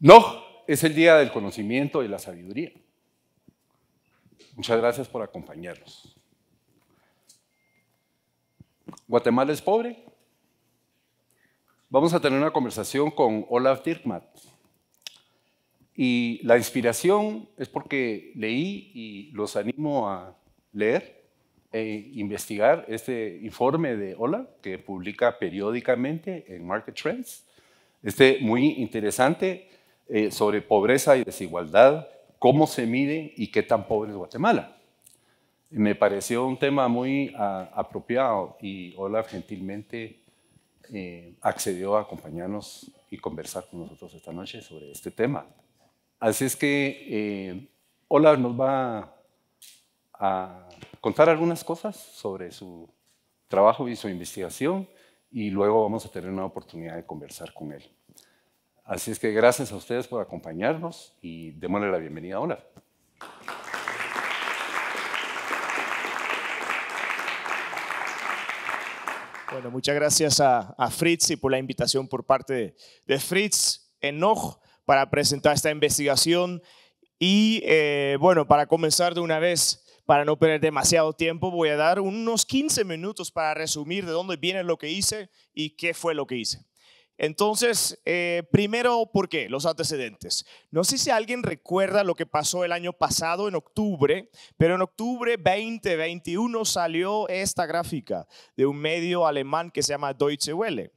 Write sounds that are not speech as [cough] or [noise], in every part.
No, es el día del conocimiento y la sabiduría. Muchas gracias por acompañarnos. Guatemala es pobre. Vamos a tener una conversación con Olaf Dirkmat. Y la inspiración es porque leí y los animo a leer e investigar este informe de Olaf que publica periódicamente en Market Trends. Este muy interesante eh, sobre pobreza y desigualdad, cómo se mide y qué tan pobre es Guatemala. Me pareció un tema muy ah, apropiado y Olaf gentilmente eh, accedió a acompañarnos y conversar con nosotros esta noche sobre este tema. Así es que eh, Olaf nos va a contar algunas cosas sobre su trabajo y su investigación y luego vamos a tener una oportunidad de conversar con él. Así es que gracias a ustedes por acompañarnos y démosle la bienvenida a Olaf. Bueno, muchas gracias a, Fritz y por la invitación por parte de, Fritz Enoch para presentar esta investigación. Y eh, bueno, para comenzar de una vez, para no perder demasiado tiempo, voy a dar unos 15 minutos para resumir de dónde viene lo que hice y qué fue lo que hice. Entonces, eh, primero, ¿por qué? Los antecedentes. No sé si alguien recuerda lo que pasó el año pasado en octubre, pero en octubre 2021 salió esta gráfica de un medio alemán que se llama Deutsche Welle.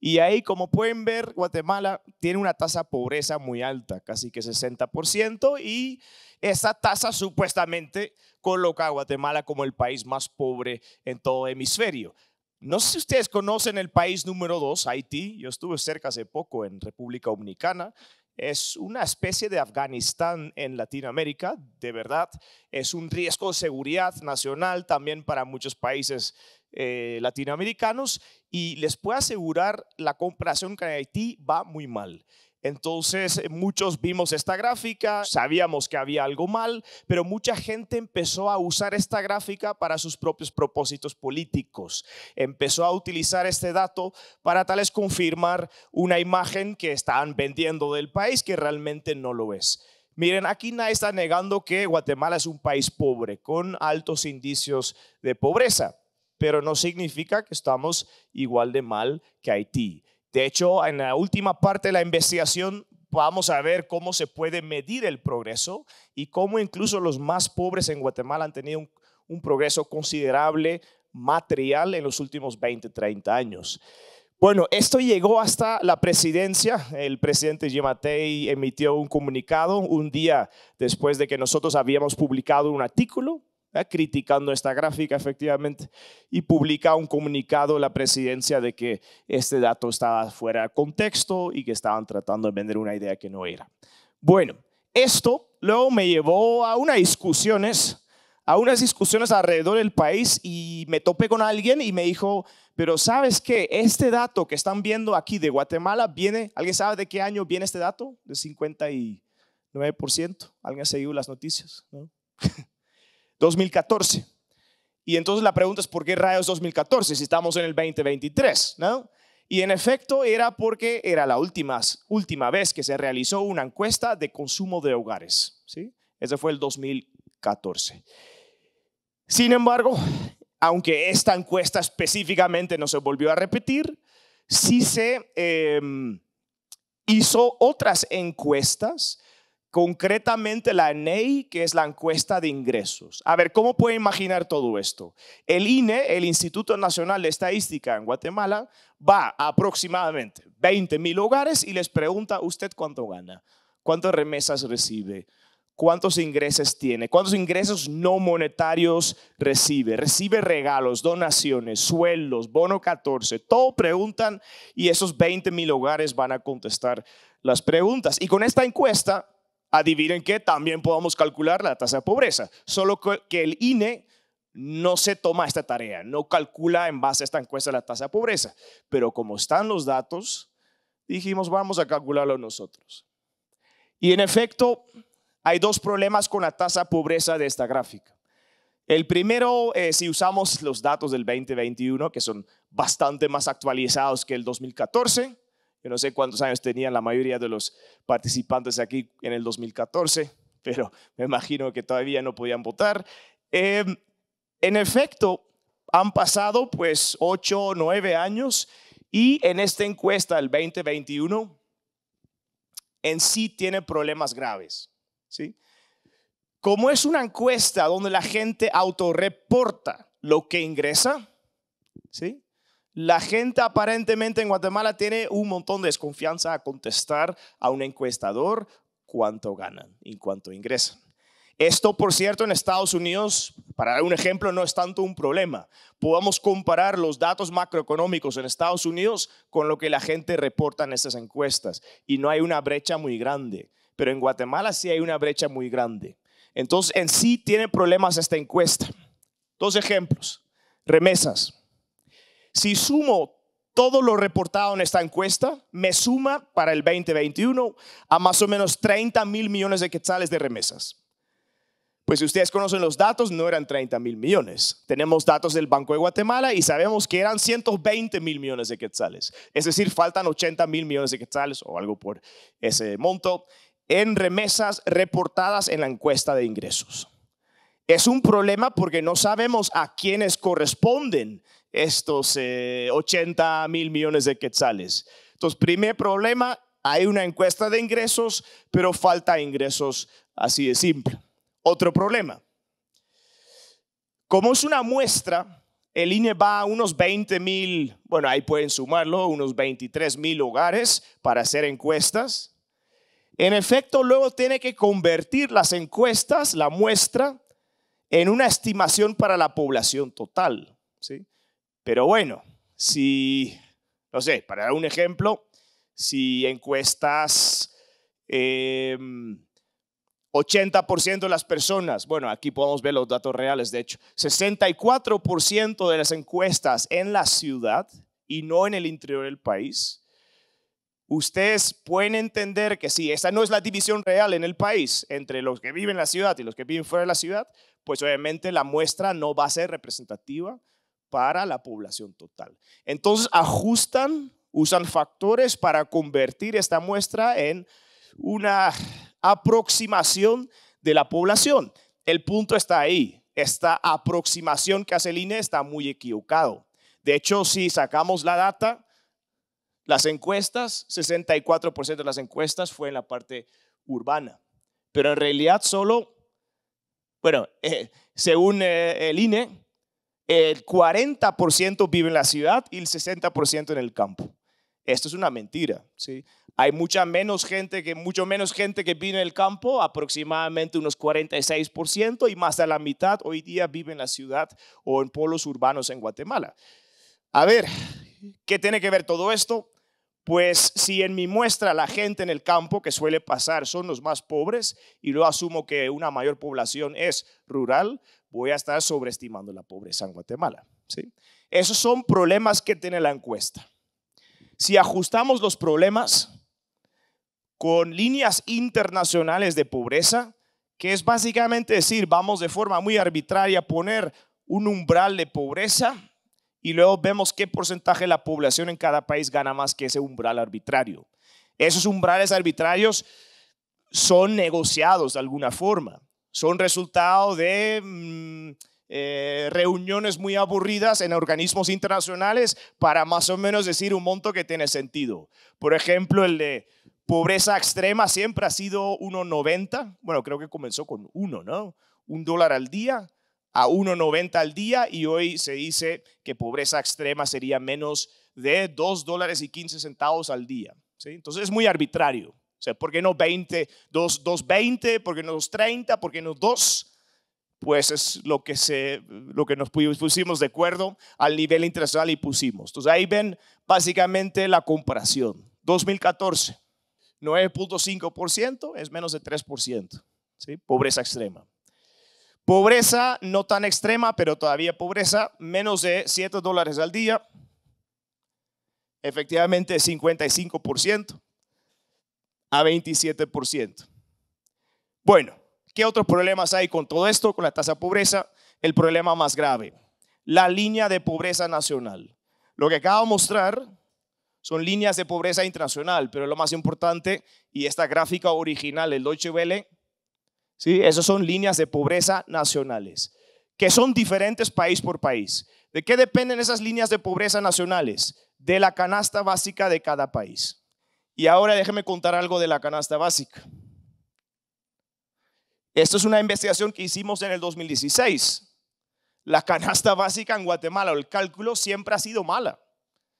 Y ahí, como pueden ver, Guatemala tiene una tasa de pobreza muy alta, casi que 60%, y esa tasa supuestamente coloca a Guatemala como el país más pobre en todo hemisferio. No sé si ustedes conocen el país número dos, Haití. Yo estuve cerca hace poco en República Dominicana. Es una especie de Afganistán en Latinoamérica, de verdad. Es un riesgo de seguridad nacional también para muchos países eh, latinoamericanos y les puedo asegurar la comparación con Haití va muy mal. Entonces eh, muchos vimos esta gráfica, sabíamos que había algo mal, pero mucha gente empezó a usar esta gráfica para sus propios propósitos políticos. Empezó a utilizar este dato para tales confirmar una imagen que estaban vendiendo del país que realmente no lo es. Miren, aquí nadie está negando que Guatemala es un país pobre, con altos indicios de pobreza, pero no significa que estamos igual de mal que Haití de hecho, en la última parte de la investigación vamos a ver cómo se puede medir el progreso y cómo incluso los más pobres en Guatemala han tenido un, progreso considerable material en los últimos 20, 30 años. Bueno, esto llegó hasta la presidencia. El presidente yematei emitió un comunicado un día después de que nosotros habíamos publicado un artículo criticando esta gráfica efectivamente, y publica un comunicado la presidencia de que este dato estaba fuera de contexto y que estaban tratando de vender una idea que no era. Bueno, esto luego me llevó a unas discusiones, a unas discusiones alrededor del país y me topé con alguien y me dijo, pero ¿sabes qué? Este dato que están viendo aquí de Guatemala viene, ¿alguien sabe de qué año viene este dato? De 59%. ¿Alguien ha seguido las noticias? ¿No? 2014. Y entonces la pregunta es, ¿por qué rayos 2014 si estamos en el 2023? ¿no? Y en efecto era porque era la última, última vez que se realizó una encuesta de consumo de hogares. ¿sí? Ese fue el 2014. Sin embargo, aunque esta encuesta específicamente no se volvió a repetir, sí se em, hizo otras encuestas concretamente la ENEI, que es la encuesta de ingresos. A ver, ¿cómo puede imaginar todo esto? El INE, el Instituto Nacional de Estadística en Guatemala, va a aproximadamente 20 mil hogares y les pregunta, ¿usted cuánto gana? ¿Cuántas remesas recibe? ¿Cuántos ingresos tiene? ¿Cuántos ingresos no monetarios recibe? Recibe regalos, donaciones, sueldos, bono 14. Todo preguntan y esos 20 mil hogares van a contestar las preguntas. Y con esta encuesta adivinen que también podamos calcular la tasa de pobreza, solo que el INE no se toma esta tarea, no calcula en base a esta encuesta la tasa de pobreza, pero como están los datos, dijimos vamos a calcularlo nosotros. Y en efecto, hay dos problemas con la tasa de pobreza de esta gráfica. El primero, eh, si usamos los datos del 2021, que son bastante más actualizados que el 2014, yo no sé cuántos años tenían la mayoría de los participantes aquí en el 2014, [laughs] pero me imagino que todavía no podían votar. Em, en efecto, han pasado pues ocho o nueve años y en esta encuesta, el 2021, en sí tiene problemas graves. ¿sí? Como es una encuesta donde la gente autorreporta lo que ingresa, ¿sí? La gente aparentemente en Guatemala tiene un montón de desconfianza a contestar a un encuestador cuánto ganan y cuánto ingresan. Esto, por cierto, en Estados Unidos, para dar un ejemplo, no es tanto un problema. Podemos comparar los datos macroeconómicos en Estados Unidos con lo que la gente reporta en estas encuestas y no hay una brecha muy grande. Pero en Guatemala sí hay una brecha muy grande. Entonces, en sí tiene problemas esta encuesta. Dos ejemplos. Remesas. Si sumo todo lo reportado en esta encuesta, me suma para el 2021 a más o menos 30 mil millones de quetzales de remesas. Pues si ustedes conocen los datos, no eran 30 mil millones. Tenemos datos del Banco de Guatemala y sabemos que eran 120 mil millones de quetzales. Es decir, faltan 80 mil millones de quetzales o algo por ese monto en remesas reportadas en la encuesta de ingresos. Es un problema porque no sabemos a quiénes corresponden estos 80 eh, mil millones de quetzales. Entonces, primer problema, hay una encuesta de ingresos, pero falta ingresos así de simple. Otro problema. Como es una muestra, el INE va a unos 20 mil, bueno, ahí pueden sumarlo, unos 23 mil hogares para hacer encuestas. En efecto, luego tiene que convertir las encuestas, la muestra, en una estimación para la población total. ¿sí? Pero bueno, si, no sé, para dar un ejemplo, si encuestas 80% em, de las personas, bueno, aquí podemos ver los datos reales, de hecho, 64% de las encuestas en la ciudad y no en el interior del país, ustedes pueden entender que si esa no es la división real en el país entre los que viven en la ciudad y los que viven fuera de la ciudad, pues obviamente la muestra no va a ser representativa para la población total. Entonces ajustan, usan factores para convertir esta muestra en una aproximación de la población. El punto está ahí. Esta aproximación que hace el INE está muy equivocado. De hecho, si sacamos la data, las encuestas, 64% de las encuestas fue en la parte urbana. Pero en realidad solo, bueno, eh, según eh, el INE, el 40% vive en la ciudad y el 60% en el campo. Esto es una mentira, ¿sí? Hay mucha menos gente que, mucho menos gente que vive en el campo, aproximadamente unos 46%, y más de la mitad hoy día vive en la ciudad o en polos urbanos en Guatemala. A ver, ¿qué tiene que ver todo esto? Pues si en mi muestra la gente en el campo, que suele pasar, son los más pobres, y lo asumo que una mayor población es rural, voy a estar sobreestimando la pobreza en Guatemala. ¿sí? Esos son problemas que tiene la encuesta. Si ajustamos los problemas con líneas internacionales de pobreza, que es básicamente decir, vamos de forma muy arbitraria a poner un umbral de pobreza y luego vemos qué porcentaje de la población en cada país gana más que ese umbral arbitrario. Esos umbrales arbitrarios son negociados de alguna forma son resultado de mm, eh, reuniones muy aburridas en organismos internacionales para más o menos decir un monto que tiene sentido. Por ejemplo, el de pobreza extrema siempre ha sido 1,90. Bueno, creo que comenzó con 1, ¿no? Un dólar al día a 1,90 al día y hoy se dice que pobreza extrema sería menos de 2 dólares y 15 centavos al día. Entonces es muy arbitrario. O sea, ¿por qué no 20, 2, 2, 20? ¿Por qué no 2, 30? ¿Por qué no 2? Pues es lo que, se, lo que nos pusimos de acuerdo al nivel internacional y pusimos. Entonces ahí ven básicamente la comparación. 2014, 9.5% es menos de 3%. ¿sí? Pobreza extrema. Pobreza no tan extrema, pero todavía pobreza, menos de 7 dólares al día. Efectivamente, 55% a 27%. Bueno, ¿qué otros problemas hay con todo esto? Con la tasa de pobreza, el problema más grave, la línea de pobreza nacional. Lo que acabo de mostrar son líneas de pobreza internacional, pero lo más importante, y esta gráfica original, el Deutsche Welle, ¿sí? esas son líneas de pobreza nacionales, que son diferentes país por país. ¿De qué dependen esas líneas de pobreza nacionales? De la canasta básica de cada país. Y ahora déjeme contar algo de la canasta básica. Esto es una investigación que hicimos en el 2016. La canasta básica en Guatemala, el cálculo siempre ha sido mala.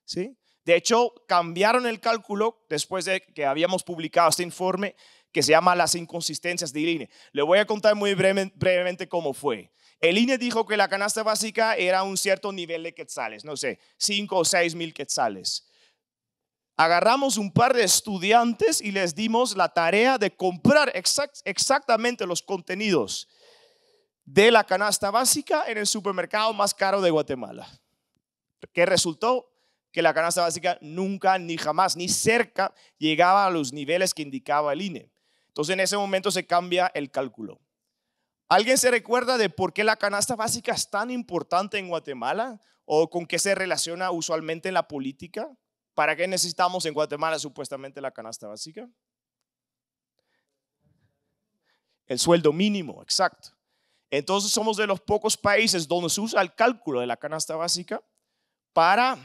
¿sí? De hecho, cambiaron el cálculo después de que habíamos publicado este informe que se llama Las inconsistencias de INE. Le voy a contar muy brevemente cómo fue. El INE dijo que la canasta básica era un cierto nivel de quetzales, no sé, 5 o 6 mil quetzales agarramos un par de estudiantes y les dimos la tarea de comprar exactamente los contenidos de la canasta básica en el supermercado más caro de Guatemala. ¿Qué resultó que la canasta básica nunca, ni jamás, ni cerca llegaba a los niveles que indicaba el INE. Entonces en ese momento se cambia el cálculo. ¿Alguien se recuerda de por qué la canasta básica es tan importante en Guatemala o con qué se relaciona usualmente en la política? ¿Para qué necesitamos en Guatemala supuestamente la canasta básica? El sueldo mínimo, exacto. Entonces somos de los pocos países donde se usa el cálculo de la canasta básica para, o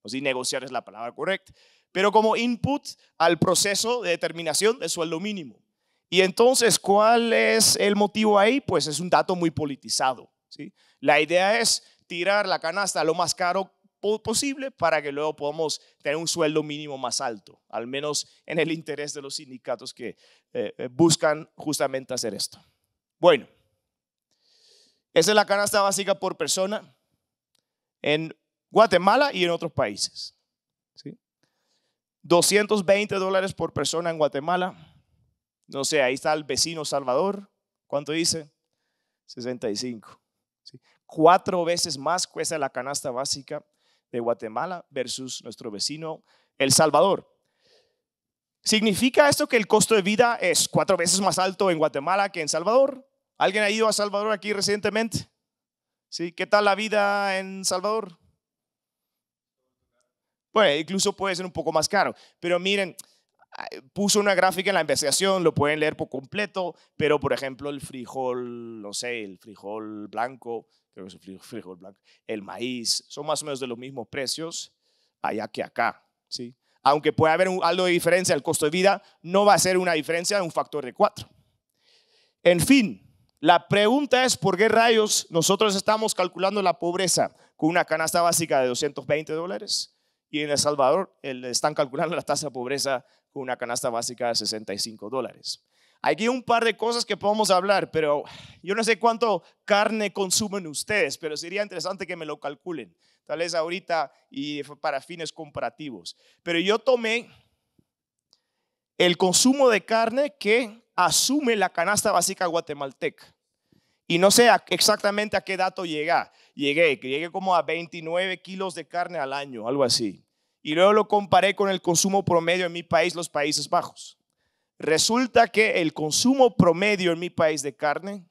pues negociar es la palabra correcta, pero como input al proceso de determinación del sueldo mínimo. Y entonces, ¿cuál es el motivo ahí? Pues es un dato muy politizado. ¿sí? La idea es tirar la canasta lo más caro posible para que luego podamos tener un sueldo mínimo más alto, al menos en el interés de los sindicatos que eh, eh, buscan justamente hacer esto. Bueno, esa es la canasta básica por persona en Guatemala y en otros países. 220 dólares por persona en Guatemala. No sé, ahí está el vecino Salvador. ¿Cuánto dice? 65. Cuatro veces más cuesta la canasta básica de Guatemala versus nuestro vecino El Salvador. ¿Significa esto que el costo de vida es cuatro veces más alto en Guatemala que en Salvador? ¿Alguien ha ido a Salvador aquí recientemente? ¿Sí? ¿Qué tal la vida en Salvador? Bueno, pues, incluso puede ser un poco más caro, pero miren, ah, puso una gráfica en la investigación, lo pueden leer por completo, pero por ejemplo el frijol, no sé, el frijol blanco creo que es el [laughs] frijol blanco, el maíz, son más o menos de los mismos precios allá que acá, ¿sí? Aunque pueda haber un, algo de diferencia el costo de vida, no va a ser una diferencia de un factor de cuatro. En fin, la pregunta es por qué rayos nosotros estamos calculando la pobreza con una canasta básica de 220 dólares y en El Salvador eh, están calculando la tasa de pobreza con una canasta básica de 65 dólares. Aquí un par de cosas que podemos hablar, pero yo no sé cuánto carne consumen ustedes, pero sería interesante que me lo calculen, tal vez ahorita y para fines comparativos. Pero yo tomé el consumo de carne que asume la canasta básica guatemalteca. Y no sé exactamente a qué dato llega. Llegué, llegué como a 29 kilos de carne al año, algo así. Y luego lo comparé con el consumo promedio en mi país, los Países Bajos. Resulta que el consumo promedio en mi país de carne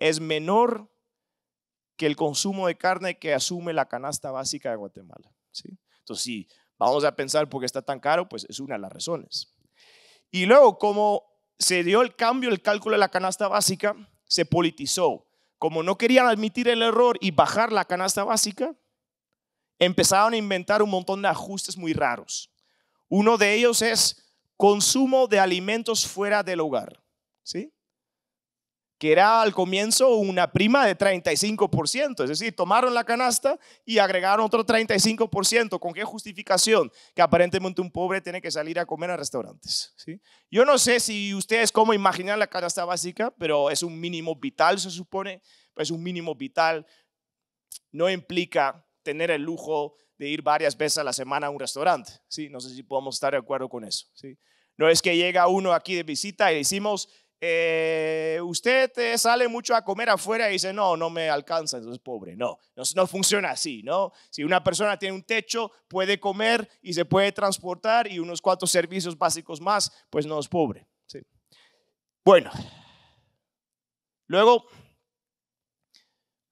es menor que el consumo de carne que asume la canasta básica de Guatemala. Entonces, si vamos a pensar por qué está tan caro, pues es una de las razones. Y luego, como se dio el cambio, el cálculo de la canasta básica, se politizó. Como no querían admitir el error y bajar la canasta básica, empezaron a inventar un montón de ajustes muy raros. Uno de ellos es consumo de alimentos fuera del hogar, ¿sí? Que era al comienzo una prima de 35%, es decir, tomaron la canasta y agregaron otro 35%. ¿Con qué justificación? Que aparentemente un pobre tiene que salir a comer a restaurantes, ¿sí? Yo no sé si ustedes cómo imaginan la canasta básica, pero es un mínimo vital, se supone, es pues un mínimo vital, no implica tener el lujo de ir varias veces a la semana a un restaurante. ¿sí? No sé si podemos estar de acuerdo con eso. No es que llega uno aquí de visita y decimos, eh, usted eh, sale mucho a comer afuera y dice, no, no me alcanza, entonces pobre. No, no, funciona así, ¿no? Si una persona tiene un techo, puede comer y se puede transportar y unos cuantos servicios básicos más, pues no es pobre. Bueno, luego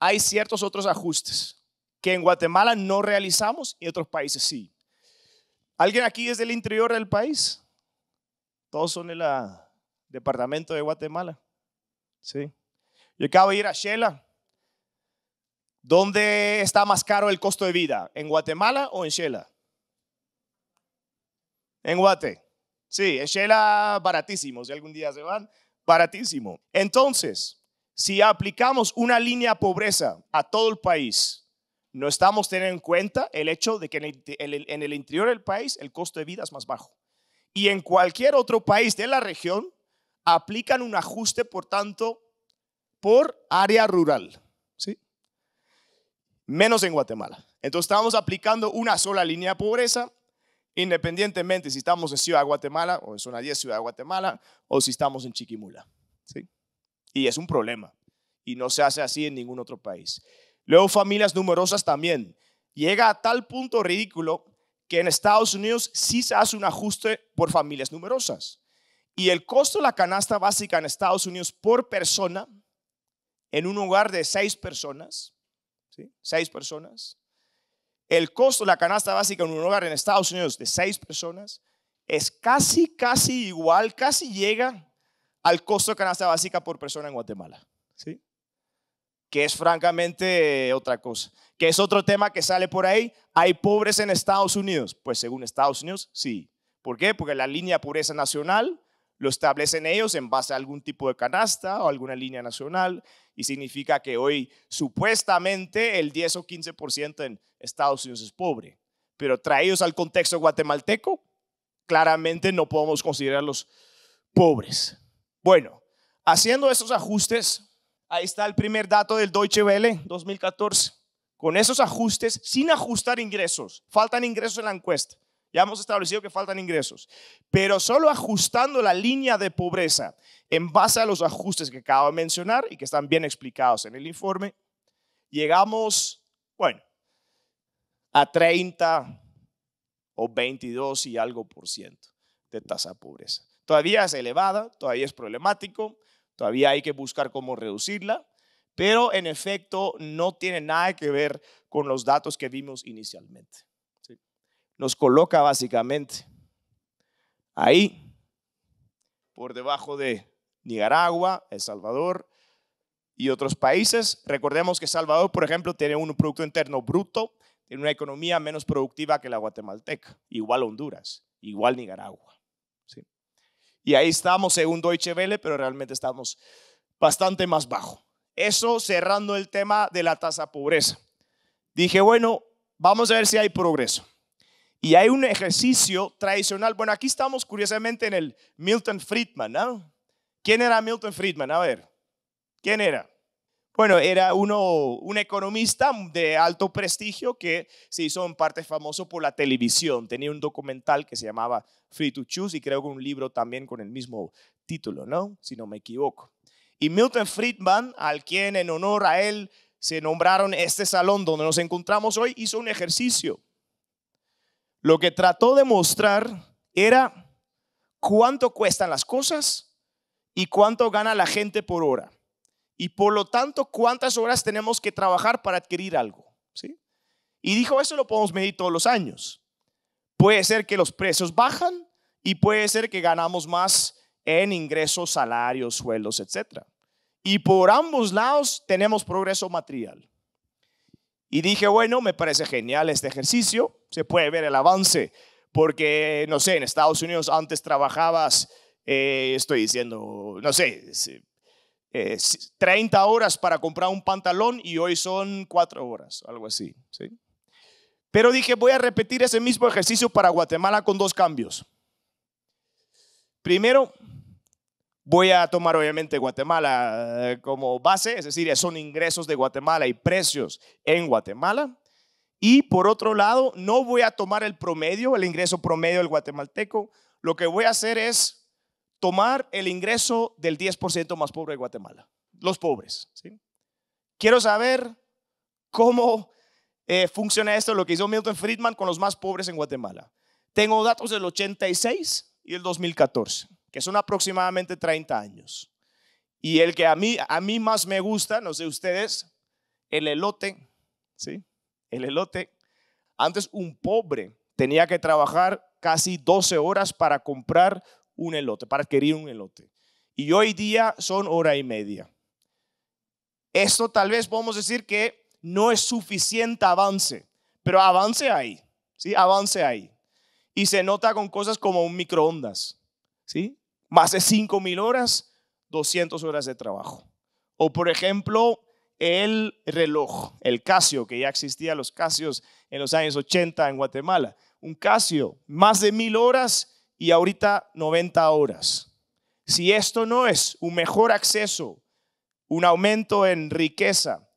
hay ciertos otros ajustes que en Guatemala no realizamos y otros países sí. ¿Alguien aquí es del interior del país? Todos son del departamento de Guatemala. Sí. Yo acabo de ir a Shela. ¿Dónde está más caro el costo de vida? ¿En Guatemala o en Shela? En Guate. Sí, en Shela baratísimo. Si algún día se van, baratísimo. Entonces, si aplicamos una línea pobreza a todo el país, no estamos teniendo en cuenta el hecho de que en el, interior del país el costo de vida es más bajo. Y en cualquier otro país de la región aplican un ajuste, por tanto, por área rural. ¿sí? Menos en Guatemala. Entonces estamos aplicando una sola línea de pobreza, independientemente si estamos en Ciudad de Guatemala o en Zona 10 Ciudad de Guatemala o si estamos en Chiquimula. ¿sí? Y es un problema. Y no se hace así en ningún otro país. Luego familias numerosas también. Llega a tal punto ridículo que en Estados Unidos sí se hace un ajuste por familias numerosas. Y el costo de la canasta básica en Estados Unidos por persona, en un hogar de seis personas, ¿sí? seis personas, el costo de la canasta básica en un hogar en Estados Unidos de seis personas es casi, casi igual, casi llega al costo de canasta básica por persona en Guatemala. ¿sí? que es francamente otra cosa, que es otro tema que sale por ahí. ¿Hay pobres en Estados Unidos? Pues según Estados Unidos, sí. ¿Por qué? Porque la línea de pobreza nacional lo establecen ellos en base a algún tipo de canasta o alguna línea nacional y significa que hoy supuestamente el 10 o 15% en Estados Unidos es pobre. Pero traídos al contexto guatemalteco, claramente no podemos considerarlos pobres. Bueno, haciendo esos ajustes, Ahí está el primer dato del Deutsche Welle 2014. Con esos ajustes, sin ajustar ingresos, faltan ingresos en la encuesta. Ya hemos establecido que faltan ingresos, pero solo ajustando la línea de pobreza en base a los ajustes que acabo de mencionar y que están bien explicados en el informe, llegamos, bueno, a 30 o 22 y algo por ciento de tasa de pobreza. Todavía es elevada, todavía es problemático, Todavía hay que buscar cómo reducirla, pero en efecto no tiene nada que ver con los datos que vimos inicialmente. Nos coloca básicamente ahí, por debajo de Nicaragua, El Salvador y otros países. Recordemos que Salvador, por ejemplo, tiene un Producto Interno Bruto, tiene una economía menos productiva que la guatemalteca, igual Honduras, igual Nicaragua. Y ahí estamos, según Deutsche Welle, pero realmente estamos bastante más bajo. Eso cerrando el tema de la tasa pobreza. Dije, bueno, vamos a ver si hay progreso. Y hay un ejercicio tradicional. Bueno, aquí estamos curiosamente en el Milton Friedman, ¿no? ¿Quién era Milton Friedman? A ver, ¿quién era? Bueno, era uno, un economista de alto prestigio que se hizo en parte famoso por la televisión. Tenía un documental que se llamaba Free to Choose y creo que un libro también con el mismo título, ¿no? Si no me equivoco. Y Milton Friedman, al quien en honor a él se nombraron este salón donde nos encontramos hoy, hizo un ejercicio. Lo que trató de mostrar era cuánto cuestan las cosas y cuánto gana la gente por hora y por lo tanto cuántas horas tenemos que trabajar para adquirir algo. ¿sí? Y dijo, eso lo podemos medir todos los años. Puede ser que los precios bajan y puede ser que ganamos más en ingresos, salarios, sueldos, etc. Y por ambos lados tenemos progreso material. Y dije, bueno, me parece genial este ejercicio, se puede ver el avance, porque, no sé, en Estados Unidos antes trabajabas, eh, estoy diciendo, no sé, 30 eh, horas para comprar un pantalón y hoy son 4 horas, algo así. Pero dije, voy a repetir ese mismo ejercicio para Guatemala con dos cambios. Primero, voy a tomar obviamente Guatemala eh, como base, es decir, son ingresos de Guatemala y precios en Guatemala. Y por otro lado, no voy a tomar el promedio, el ingreso promedio del guatemalteco. Lo que voy a hacer es tomar el ingreso del 10% más pobre de Guatemala, los pobres. ¿sí? Quiero saber cómo eh, funciona esto, lo que hizo Milton Friedman con los más pobres en Guatemala. Tengo datos del 86 y el 2014, que son aproximadamente 30 años. Y el que a mí, a mí más me gusta, no sé ustedes, el elote, ¿sí? El elote. Antes un pobre tenía que trabajar casi 12 horas para comprar un elote, para adquirir un elote. Y hoy día son hora y media. Esto tal vez podemos decir que no es suficiente avance, pero avance ahí, ¿sí? Avance ahí. Y se nota con cosas como un microondas, ¿sí? Más de 5.000 horas, 200 horas de trabajo. O por ejemplo, el reloj, el Casio, que ya existía los Casios en los años 80 en Guatemala. Un Casio, más de mil horas, y ahorita 90 horas. Si esto no es un mejor acceso, un aumento en riqueza,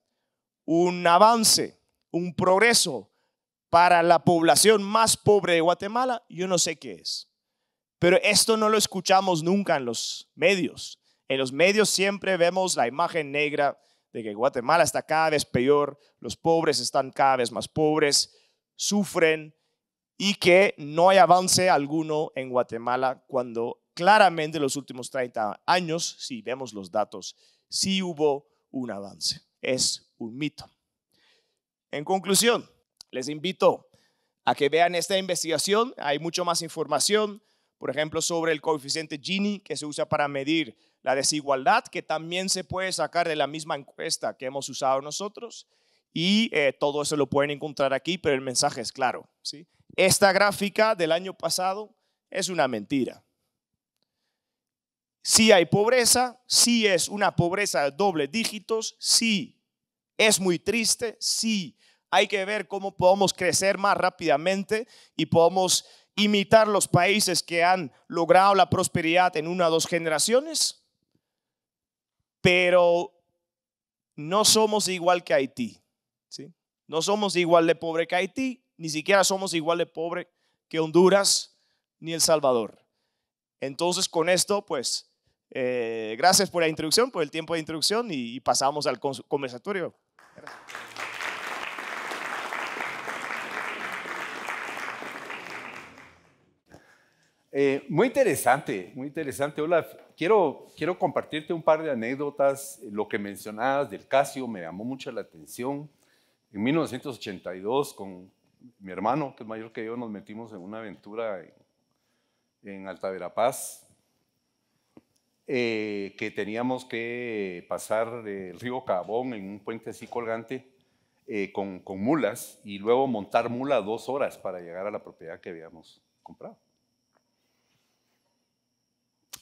un avance, un progreso para la población más pobre de Guatemala, yo no sé qué es. Pero esto no lo escuchamos nunca en los medios. En los medios siempre vemos la imagen negra de que Guatemala está cada vez peor, los pobres están cada vez más pobres, sufren, y que no hay avance alguno en Guatemala cuando claramente en los últimos 30 años, si vemos los datos, sí hubo un avance. Es un mito. En conclusión, les invito a que vean esta investigación. Hay mucho más información, por ejemplo, sobre el coeficiente Gini que se usa para medir la desigualdad, que también se puede sacar de la misma encuesta que hemos usado nosotros. Y eh, todo eso lo pueden encontrar aquí, pero el mensaje es claro. ¿sí? esta gráfica del año pasado es una mentira. Sí hay pobreza, sí es una pobreza de doble dígitos, sí es muy triste, sí hay que ver cómo podemos crecer más rápidamente y podemos imitar los países que han logrado la prosperidad en una o dos generaciones, pero no somos igual que Haití. ¿sí? No somos igual de pobre que Haití, ni siquiera somos igual de pobres que Honduras ni El Salvador. Entonces, con esto, pues, eh, gracias por la introducción, por el tiempo de introducción y, pasamos al conversatorio. Eh, muy interesante, muy interesante, Olaf. Quiero, quiero compartirte un par de anécdotas. Lo que mencionabas del Casio me llamó mucho la atención. En 1982, con mi hermano, que es mayor que yo, nos metimos en una aventura en, en Alta eh, que teníamos que pasar el río Cabón en un puente así colgante eh, con, mulas y luego montar mula dos horas para llegar a la propiedad que habíamos comprado.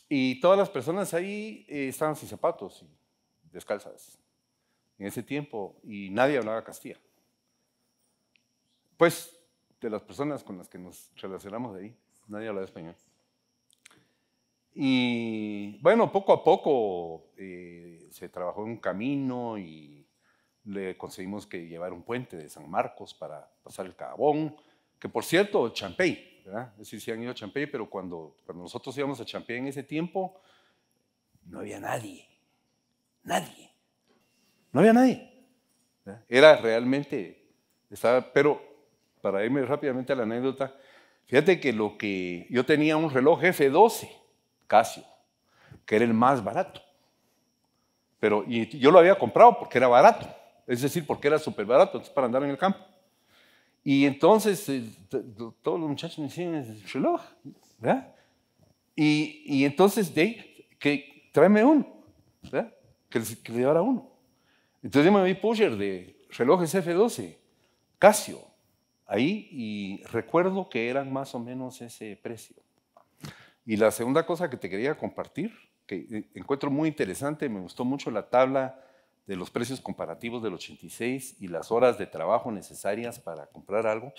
Y todas las personas ahí eh, estaban sin zapatos y descalzas en ese tiempo y nadie hablaba castilla. Pues de las personas con las que nos relacionamos de ahí, nadie habla español. Y bueno, poco a poco eh, se trabajó en un camino y le conseguimos que llevar un puente de San Marcos para pasar el Cabón, que por cierto, Champey, ¿verdad? Es decir, se han ido a Champey, pero cuando, nosotros íbamos a Champey en ese tiempo, no había nadie, nadie, no había nadie. Era realmente, estaba, pero para irme rápidamente a la anécdota, fíjate que lo que yo tenía un reloj F12 Casio, que era el más barato. Pero y yo lo había comprado porque era barato, es decir, porque era súper barato para andar en el campo. Y entonces eh, todos los muchachos me decían, reloj, ¿verdad? Y, entonces, de, que tráeme uno, Que, que le llevara uno. Entonces yo me vi pusher de relojes F12, Casio, ahí y recuerdo que eran más o menos ese precio. Y la segunda cosa que te quería compartir, que eh, encuentro muy interesante, me gustó mucho la tabla de los precios comparativos del 86 y las horas de trabajo necesarias para comprar algo.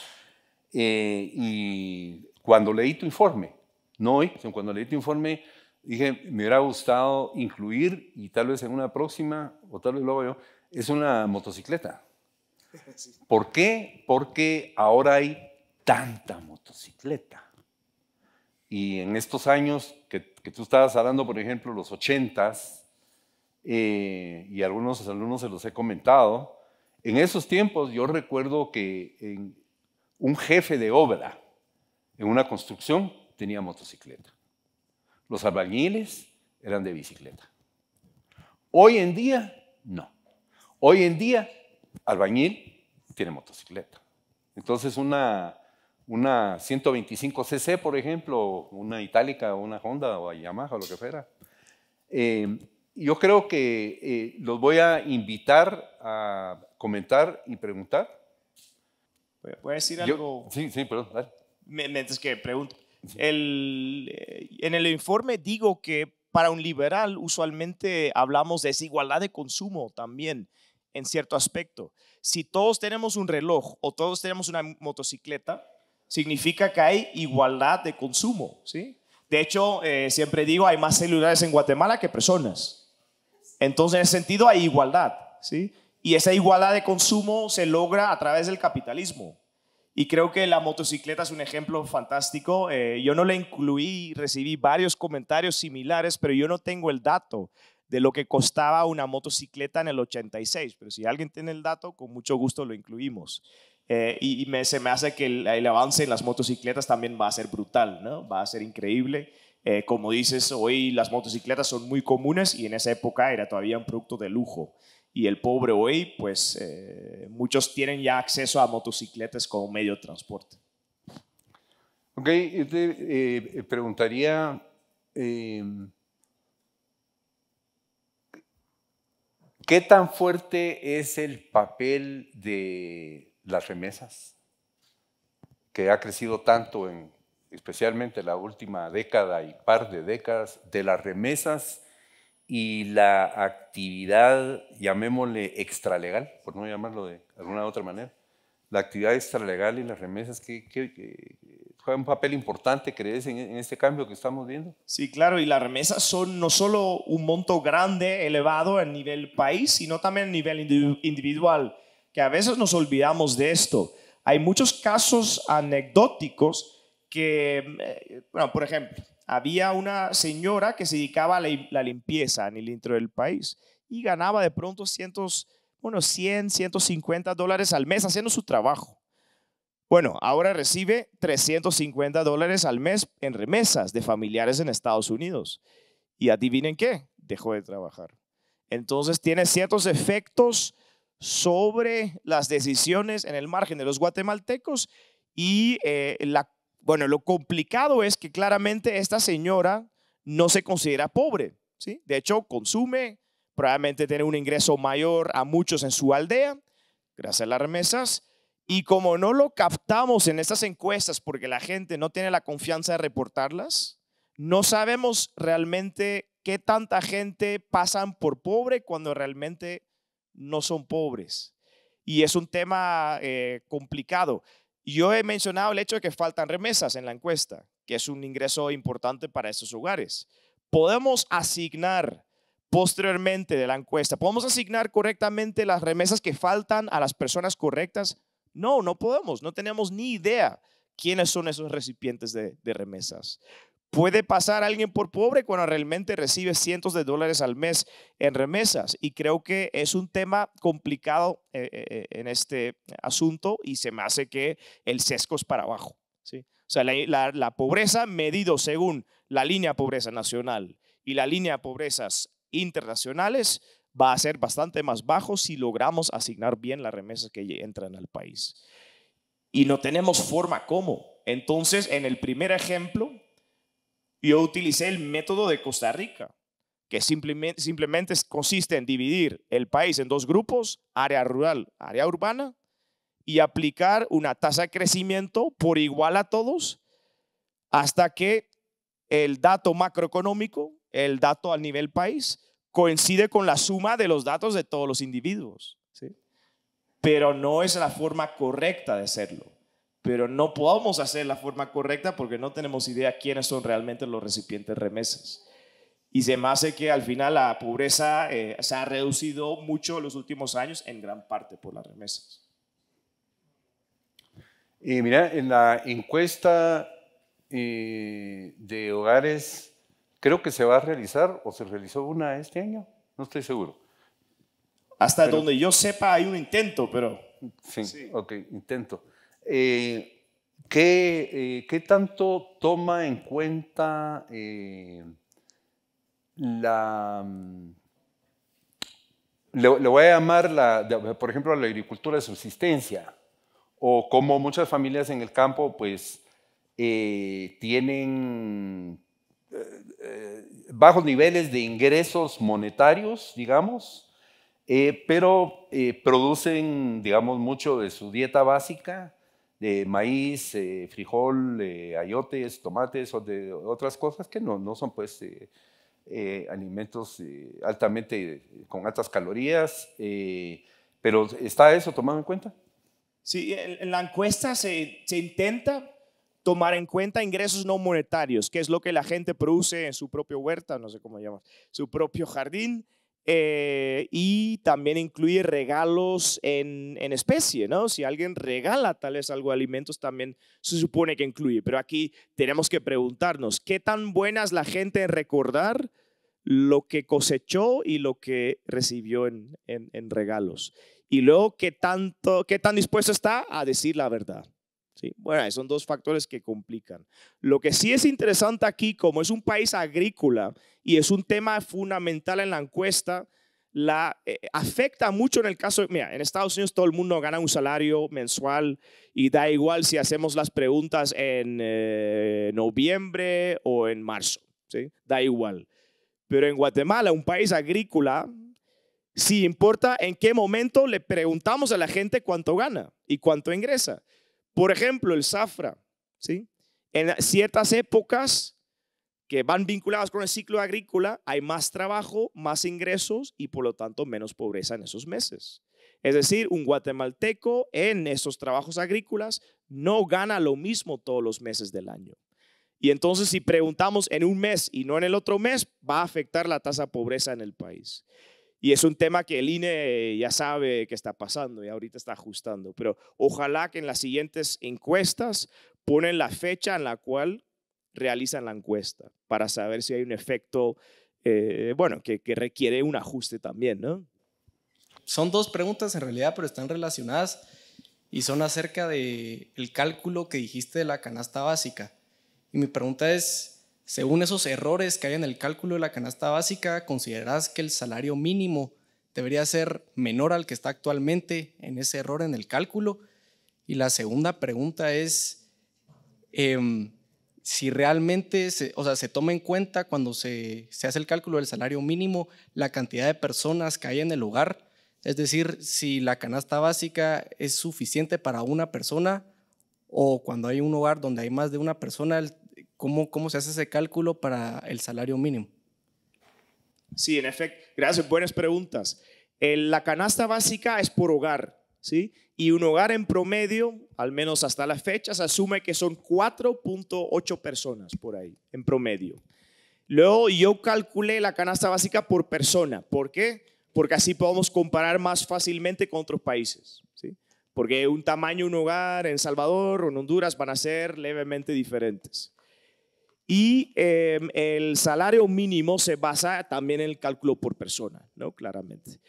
Eh, y cuando leí tu informe, no hoy, sino cuando leí tu informe, dije, me hubiera gustado incluir, y tal vez en una próxima, o tal vez lo yo, es una motocicleta. ¿Por qué? Porque ahora hay tanta motocicleta. Y en estos años que, tú estabas hablando, por ejemplo, los ochentas, eh, y algunos alumnos se los he comentado, en esos tiempos yo recuerdo que en un jefe de obra en una construcción tenía motocicleta. Los albañiles eran de bicicleta. Hoy en día, no. Hoy en día albañil tiene motocicleta. Entonces una, una 125cc, por ejemplo, una itálica o una Honda o una Yamaha o lo que fuera. Em, yo creo que eh, los voy a invitar a comentar y preguntar. Voy decir algo. sí, sí, perdón. Mientras que pregunto. Eh, en el informe digo que para un liberal usualmente hablamos de desigualdad de consumo también en cierto aspecto. Si todos tenemos un reloj o todos tenemos una motocicleta, significa que hay igualdad de consumo, ¿sí? De hecho, eh, siempre digo, hay más celulares en Guatemala que personas. Entonces, en ese sentido, hay igualdad, ¿sí? Y esa igualdad de consumo se logra a través del capitalismo. Y creo que la motocicleta es un ejemplo fantástico. Eh, yo no la incluí, recibí varios comentarios similares, pero yo no tengo el dato de lo que costaba una motocicleta en el 86, pero si alguien tiene el dato, con mucho gusto lo incluimos. Eh, y, se me hace que el, avance en las motocicletas también va a ser brutal, ¿no? va a ser increíble. Eh, como dices, hoy las motocicletas son muy comunes y en esa época era todavía un producto de lujo. Y el pobre hoy, pues eh, muchos tienen ya acceso a motocicletas como medio de transporte. Ok, yo te este, preguntaría... Em, ¿Qué tan fuerte es el papel de las remesas? Que ha crecido tanto en especialmente la última década y par de décadas de las remesas y la actividad, llamémosle extralegal, por no llamarlo de alguna otra manera, la actividad extralegal y las remesas, ¿qué, qué, qué juega un papel importante, crees, en, este cambio que estamos viendo. Sí, claro, y las remesas son no solo un monto grande, elevado a nivel país, sino también a nivel individual, que a veces nos olvidamos de esto. Hay muchos casos anecdóticos que, eh, bueno, por ejemplo, había una señora que se dedicaba a la, limpieza en el intro del país y ganaba de pronto cientos, bueno, 100, 150 dólares al mes haciendo su trabajo bueno, ahora recibe 350 dólares al mes en remesas de familiares en Estados Unidos. Y adivinen qué, dejó de trabajar. Entonces tiene ciertos efectos sobre las decisiones en el margen de los guatemaltecos y eh, bueno, lo complicado es que claramente esta señora no se considera pobre, ¿sí? De hecho, consume, probablemente tiene un ingreso mayor a muchos en su aldea, gracias a las remesas, y como no lo captamos en estas encuestas porque la gente no tiene la confianza de reportarlas, no sabemos realmente qué tanta gente pasan por pobre cuando realmente no son pobres. Y es un tema eh, complicado. Yo he mencionado el hecho de que faltan remesas en la encuesta, que es un ingreso importante para estos hogares. Podemos asignar posteriormente de la encuesta, podemos asignar correctamente las remesas que faltan a las personas correctas no, no podemos, no tenemos ni idea quiénes son esos recipientes de, remesas. Puede pasar alguien por pobre cuando realmente recibe cientos de dólares al mes en remesas. Y creo que es un tema complicado eh, eh, eh, en este asunto y se me hace que el sesgo es para abajo. ¿sí? O sea, la, pobreza medido según la línea de pobreza nacional y la línea de pobrezas internacionales va a ser bastante más bajo si logramos asignar bien las remesas que entran al país. Y no tenemos forma cómo. Entonces, en el primer ejemplo, yo utilicé el método de Costa Rica, que simplemente, simplemente consiste en dividir el país en dos grupos, área rural, área urbana, y aplicar una tasa de crecimiento por igual a todos hasta que el dato macroeconómico, el dato al nivel país, coincide con la suma de los datos de todos los individuos, ¿sí? pero no es la forma correcta de hacerlo. Pero no podemos hacer la forma correcta porque no tenemos idea quiénes son realmente los recipientes remesas. Y se me hace que al final la pobreza eh, se ha reducido mucho en los últimos años, en gran parte por las remesas. Y mira, en la encuesta eh, de hogares Creo que se va a realizar o se realizó una este año, no estoy seguro. Hasta donde yo sepa hay un intento, pero... Sí, ok, intento. Eh, eh, ¿qué, tanto toma en cuenta eh, la... Mm, le, voy a llamar, la, por ejemplo, la agricultura de subsistencia, o como muchas familias en el campo, pues, tienen bajos niveles de ingresos monetarios, digamos, eh, pero eh, producen, digamos, mucho de su dieta básica, de maíz, eh, frijol, ayotes, tomates o de otras cosas que no, son pues alimentos altamente, con altas calorías, pero ¿está eso tomado en cuenta? Sí, en la encuesta se, se intenta tomar en cuenta ingresos no monetarios, que es lo que la gente produce en su propio huerta, no sé cómo llamas, su propio jardín, eh, y también incluir regalos en, especie, ¿no? Si alguien regala tal vez algo de alimentos, también se supone que incluye, pero aquí tenemos que preguntarnos, ¿qué tan buena es la gente en recordar lo que cosechó y lo que recibió en, regalos? Y luego, ¿qué, tanto, ¿qué tan dispuesto está a decir la verdad? Bueno, son dos factores que complican. Lo que sí es interesante aquí, como es un país agrícola y es un tema fundamental en la encuesta, la, eh, afecta mucho en el caso, mira, en Estados Unidos todo el mundo gana un salario mensual y da igual si hacemos las preguntas en eh, noviembre o en marzo, Da igual. Pero en Guatemala, un país agrícola, sí importa en qué momento le preguntamos a la gente cuánto gana y cuánto ingresa. Por ejemplo, el zafra, ¿sí? En ciertas épocas que van vinculadas con el ciclo agrícola, hay más trabajo, más ingresos y por lo tanto menos pobreza en esos meses. Es decir, un guatemalteco en esos trabajos agrícolas no gana lo mismo todos los meses del año. Y entonces si preguntamos en un mes y no en el otro mes, va a afectar la tasa de pobreza en el país. Y es un tema que el INE ya sabe que está pasando y ahorita está ajustando, pero ojalá que en las siguientes encuestas ponen la fecha en la cual realizan la encuesta para saber si hay un efecto, eh, bueno, que, requiere un ajuste también, ¿no? Son dos preguntas en realidad, pero están relacionadas y son acerca del el cálculo que dijiste de la canasta básica. Y mi pregunta es, según esos errores que hay en el cálculo de la canasta básica, considerás que el salario mínimo debería ser menor al que está actualmente en ese error en el cálculo. Y la segunda pregunta es em, si realmente se, o sea, se toma en cuenta cuando se, hace el cálculo del salario mínimo la cantidad de personas que hay en el hogar. Es decir, si la canasta básica es suficiente para una persona o cuando hay un hogar donde hay más de una persona, el ¿Cómo, ¿Cómo se hace ese cálculo para el salario mínimo? Sí, en efecto. Gracias, buenas preguntas. la canasta básica es por hogar, ¿sí? Y un hogar en promedio, al menos hasta la fecha, se asume que son 4.8 personas por ahí, en promedio. Luego yo calculé la canasta básica por persona. ¿Por qué? Porque así podemos comparar más fácilmente con otros países, ¿sí? Porque un tamaño, un hogar en Salvador o en Honduras van a ser levemente diferentes. Y em, el salario mínimo se basa también en el cálculo por persona, ¿no? Claramente.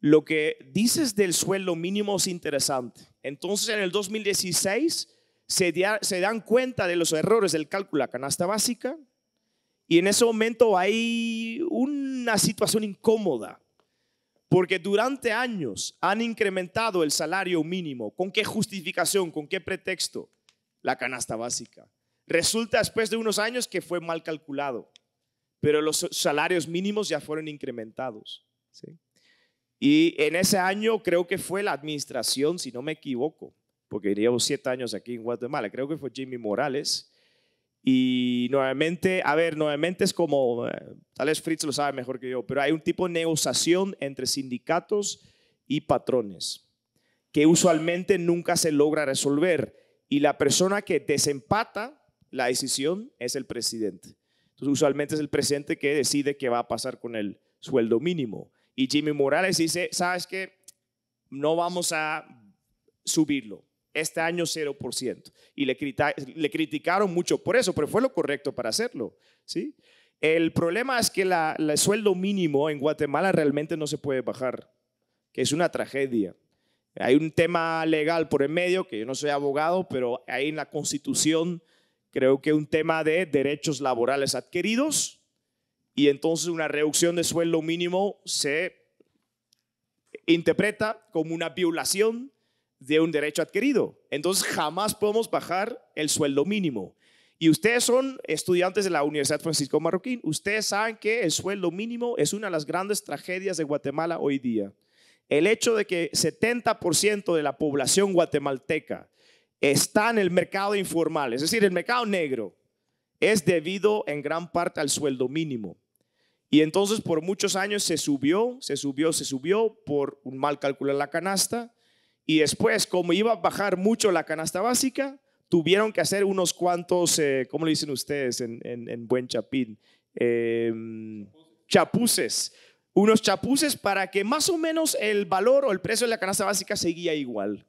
Lo que dices del sueldo mínimo es interesante. Entonces, en el 2016 se, dan cuenta de los errores del cálculo de la canasta básica y en ese momento hay una situación incómoda porque durante años han incrementado el salario mínimo. ¿Con qué justificación? ¿Con qué pretexto? La canasta básica. Resulta después de unos años que fue mal calculado, pero los salarios mínimos ya fueron incrementados. Y en ese año creo que fue la administración, si no me equivoco, porque llevo siete años aquí en Guatemala, creo que fue Jimmy Morales. Y nuevamente, a ver, nuevamente es como, eh, tal vez Fritz lo sabe mejor que yo, pero hay un tipo de negociación entre sindicatos y patrones que usualmente nunca se logra resolver. Y la persona que desempata la decisión es el presidente. usualmente es el presidente que decide qué va a pasar con el sueldo mínimo. Y Jimmy Morales dice, ¿sabes que No vamos a subirlo. Este año 0%. Y le, le criticaron mucho por eso, pero fue lo correcto para hacerlo. ¿sí? El problema es que el sueldo mínimo en Guatemala realmente no se puede bajar, que es una tragedia. Hay un tema legal por el medio, que yo no soy abogado, pero hay en la constitución creo que un tema de derechos laborales adquiridos y entonces una reducción de sueldo mínimo se interpreta como una violación de un derecho adquirido. Entonces jamás podemos bajar el sueldo mínimo. Y ustedes son estudiantes de la Universidad Francisco Marroquín. Ustedes saben que el sueldo mínimo es una de las grandes tragedias de Guatemala hoy día. El hecho de que 70% de la población guatemalteca está en el mercado informal, es decir, el mercado negro es debido en gran parte al sueldo mínimo. Y entonces por muchos años se subió, se subió, se subió por un mal cálculo en la canasta. Y después, como iba a bajar mucho la canasta básica, tuvieron que hacer unos cuantos, eh, ¿cómo lo dicen ustedes en, buen chapín? Eh, chapuces. Unos chapuces para que más o menos el valor o el precio de la canasta básica seguía igual.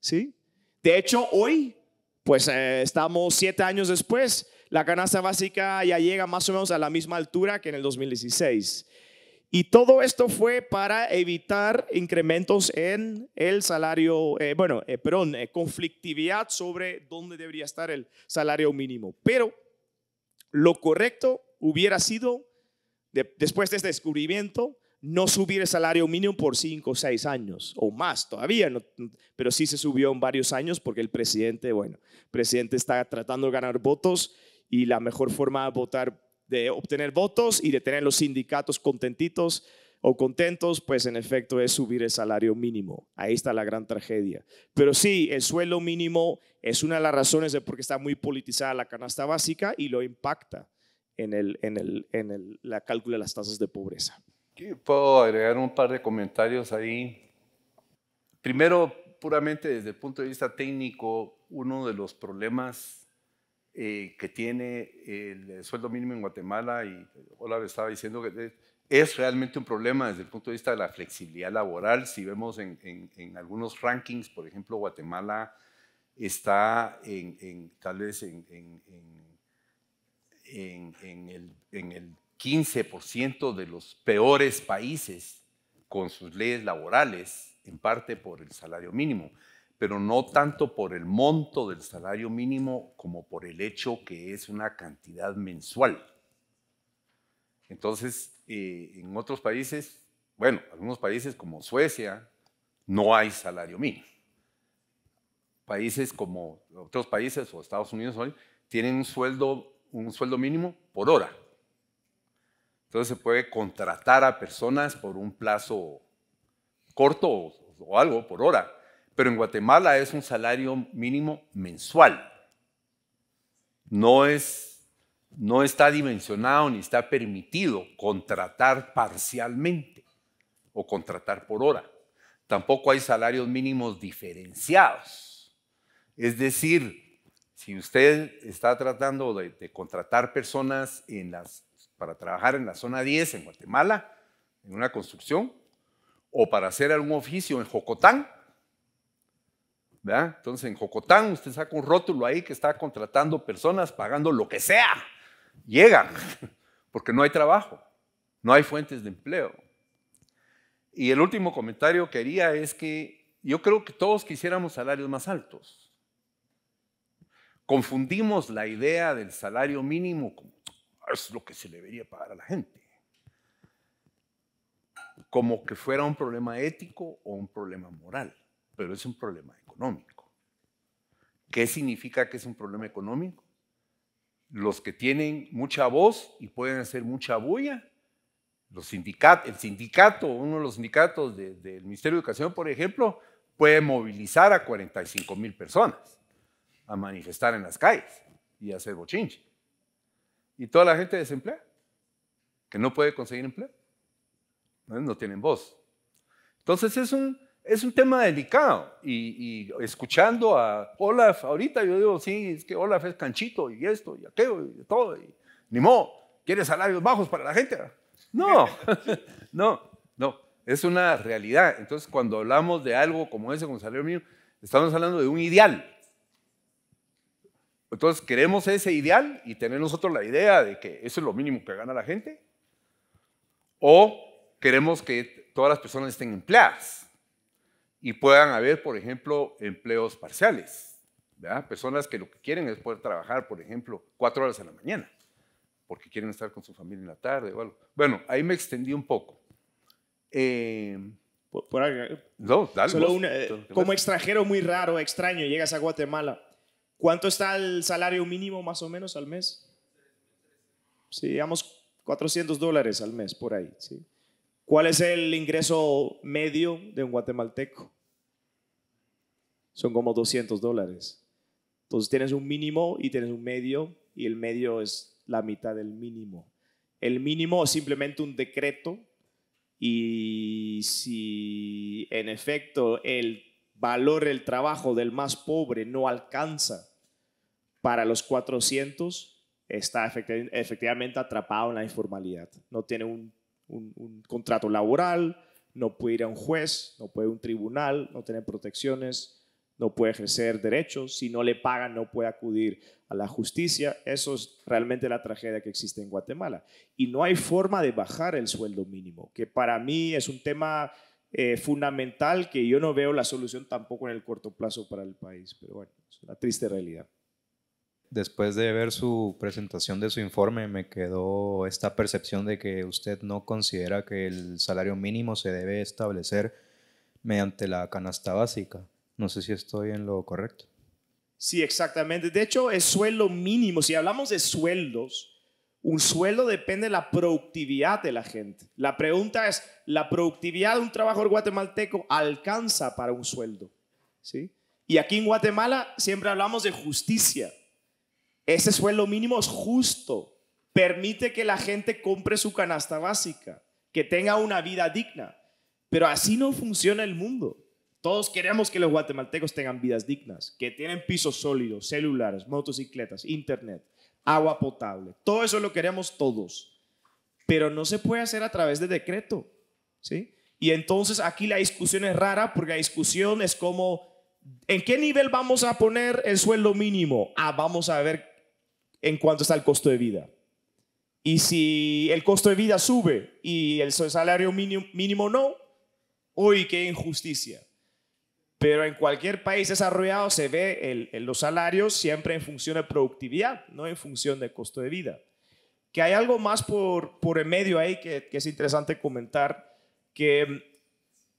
¿Sí? De hecho, hoy, pues eh, estamos siete años después, la canasta básica ya llega más o menos a la misma altura que en el 2016. Y todo esto fue para evitar incrementos en el salario, eh, bueno, eh, perdón, conflictividad sobre dónde debería estar el salario mínimo. Pero lo correcto hubiera sido, después de este descubrimiento, no subir el salario mínimo por cinco o seis años o más todavía, pero sí se subió en varios años porque el presidente, bueno, el presidente está tratando de ganar votos y la mejor forma de votar, de obtener votos y de tener los sindicatos contentitos o contentos, pues en efecto es subir el salario mínimo. Ahí está la gran tragedia. Pero sí, el suelo mínimo es una de las razones de por qué está muy politizada la canasta básica y lo impacta en, el, la cálculo de las tasas de pobreza. Puedo agregar un par de comentarios ahí. Primero, puramente desde el punto de vista técnico, uno de los problemas eh, que tiene el sueldo mínimo en Guatemala, y Olaf estaba diciendo que es realmente un problema desde el punto de vista de la flexibilidad laboral. Si vemos en, algunos rankings, por ejemplo, Guatemala está en, tal vez en, en el 15% de los peores países con sus leyes laborales, en parte por el salario mínimo, pero no tanto por el monto del salario mínimo como por el hecho que es una cantidad mensual. Entonces, eh, en otros países, bueno, algunos países como Suecia, no hay salario mínimo. Países como otros países o Estados Unidos hoy tienen un sueldo, un sueldo mínimo por hora entonces se puede contratar a personas por un plazo corto o, algo por hora, pero en Guatemala es un salario mínimo mensual. No es no está dimensionado ni está permitido contratar parcialmente o contratar por hora. Tampoco hay salarios mínimos diferenciados. Es decir, si usted está tratando de contratar personas en las para trabajar en la zona 10 en Guatemala, en una construcción, o para hacer algún oficio en Jocotán. Entonces en Jocotán usted saca un rótulo ahí que está contratando personas, pagando lo que sea. Llegan, [laughs] porque no hay trabajo, no hay fuentes de empleo. Y el último comentario que haría es que yo creo que todos quisiéramos salarios más altos. Confundimos la idea del salario mínimo es lo que se le debería pagar a la gente. Como que fuera un problema ético o un problema moral, pero es un problema económico. ¿Qué significa que es un problema económico? Los que tienen mucha voz y pueden hacer mucha bulla, los el sindicato, uno de los sindicatos del Ministerio de Educación, por ejemplo, puede movilizar a 45 mil personas a manifestar en las calles y hacer bochinche. ¿Y toda la gente desempleada? Que no puede conseguir empleo. No, tienen voz. Entonces es un, es un tema delicado. Y, escuchando a Olaf ahorita, yo digo, sí, es que Olaf es canchito y esto y aquello y todo. Y, ni modo, quiere salarios bajos para la gente. No, [laughs] no, no. Es una realidad. Entonces, cuando hablamos de algo como ese, con salario mínimo, estamos hablando de un ideal. Entonces queremos ese ideal y tener nosotros la idea de que eso es lo mínimo que gana la gente. O queremos que todas las personas estén empleadas y puedan haber, por ejemplo, empleos parciales. Personas que lo que quieren es poder trabajar, por ejemplo, cuatro horas a la mañana, porque quieren estar con su familia en la tarde o algo. Bueno, ahí me extendí un poco. como extranjero muy raro, extraño, llegas a Guatemala ¿Cuánto está el salario mínimo más o menos al mes? Sí, digamos 400 dólares al mes por ahí. ¿Cuál es el ingreso medio de un guatemalteco? Son como 200 dólares. Entonces tienes un mínimo y tienes un medio y el medio es la mitad del mínimo. El mínimo es simplemente un decreto y si en efecto el valor del trabajo del más pobre no alcanza para los 400 está efectivamente atrapado en la informalidad. No tiene un, contrato laboral, no puede ir a un juez, no puede a un tribunal, no tiene protecciones, no puede ejercer derechos, si no le pagan no puede acudir a la justicia. Eso es realmente la tragedia que existe en Guatemala. Y no hay forma de bajar el sueldo mínimo, que para mí es un tema eh, fundamental que yo no veo la solución tampoco en el corto plazo para el país. Pero bueno, es una triste realidad después de ver su presentación de su informe, me quedó esta percepción de que usted no considera que el salario mínimo se debe establecer mediante la canasta básica. No sé si estoy en lo correcto. Sí, exactamente. De hecho, es sueldo mínimo. Si hablamos de sueldos, un sueldo depende de la productividad de la gente. La pregunta es, ¿la productividad de un trabajador guatemalteco alcanza para un sueldo? ¿Sí? Y aquí en Guatemala siempre hablamos de justicia. Ese sueldo mínimo es justo. Permite que la gente compre su canasta básica, que tenga una vida digna. Pero así no funciona el mundo. Todos queremos que los guatemaltecos tengan vidas dignas, que tienen pisos sólidos, celulares, motocicletas, internet, agua potable. Todo eso lo queremos todos. Pero no se puede hacer a través de decreto. ¿sí? Y entonces aquí la discusión es rara porque la discusión es como, ¿en qué nivel vamos a poner el sueldo mínimo? Ah, vamos a ver en cuanto está el costo de vida. Y si el costo de vida sube y el salario mínimo, mínimo no, hoy qué injusticia. Pero en cualquier país desarrollado se ve los salarios siempre en función de productividad, no en función del costo de vida. Que hay algo más por, por en medio ahí que, es interesante comentar, que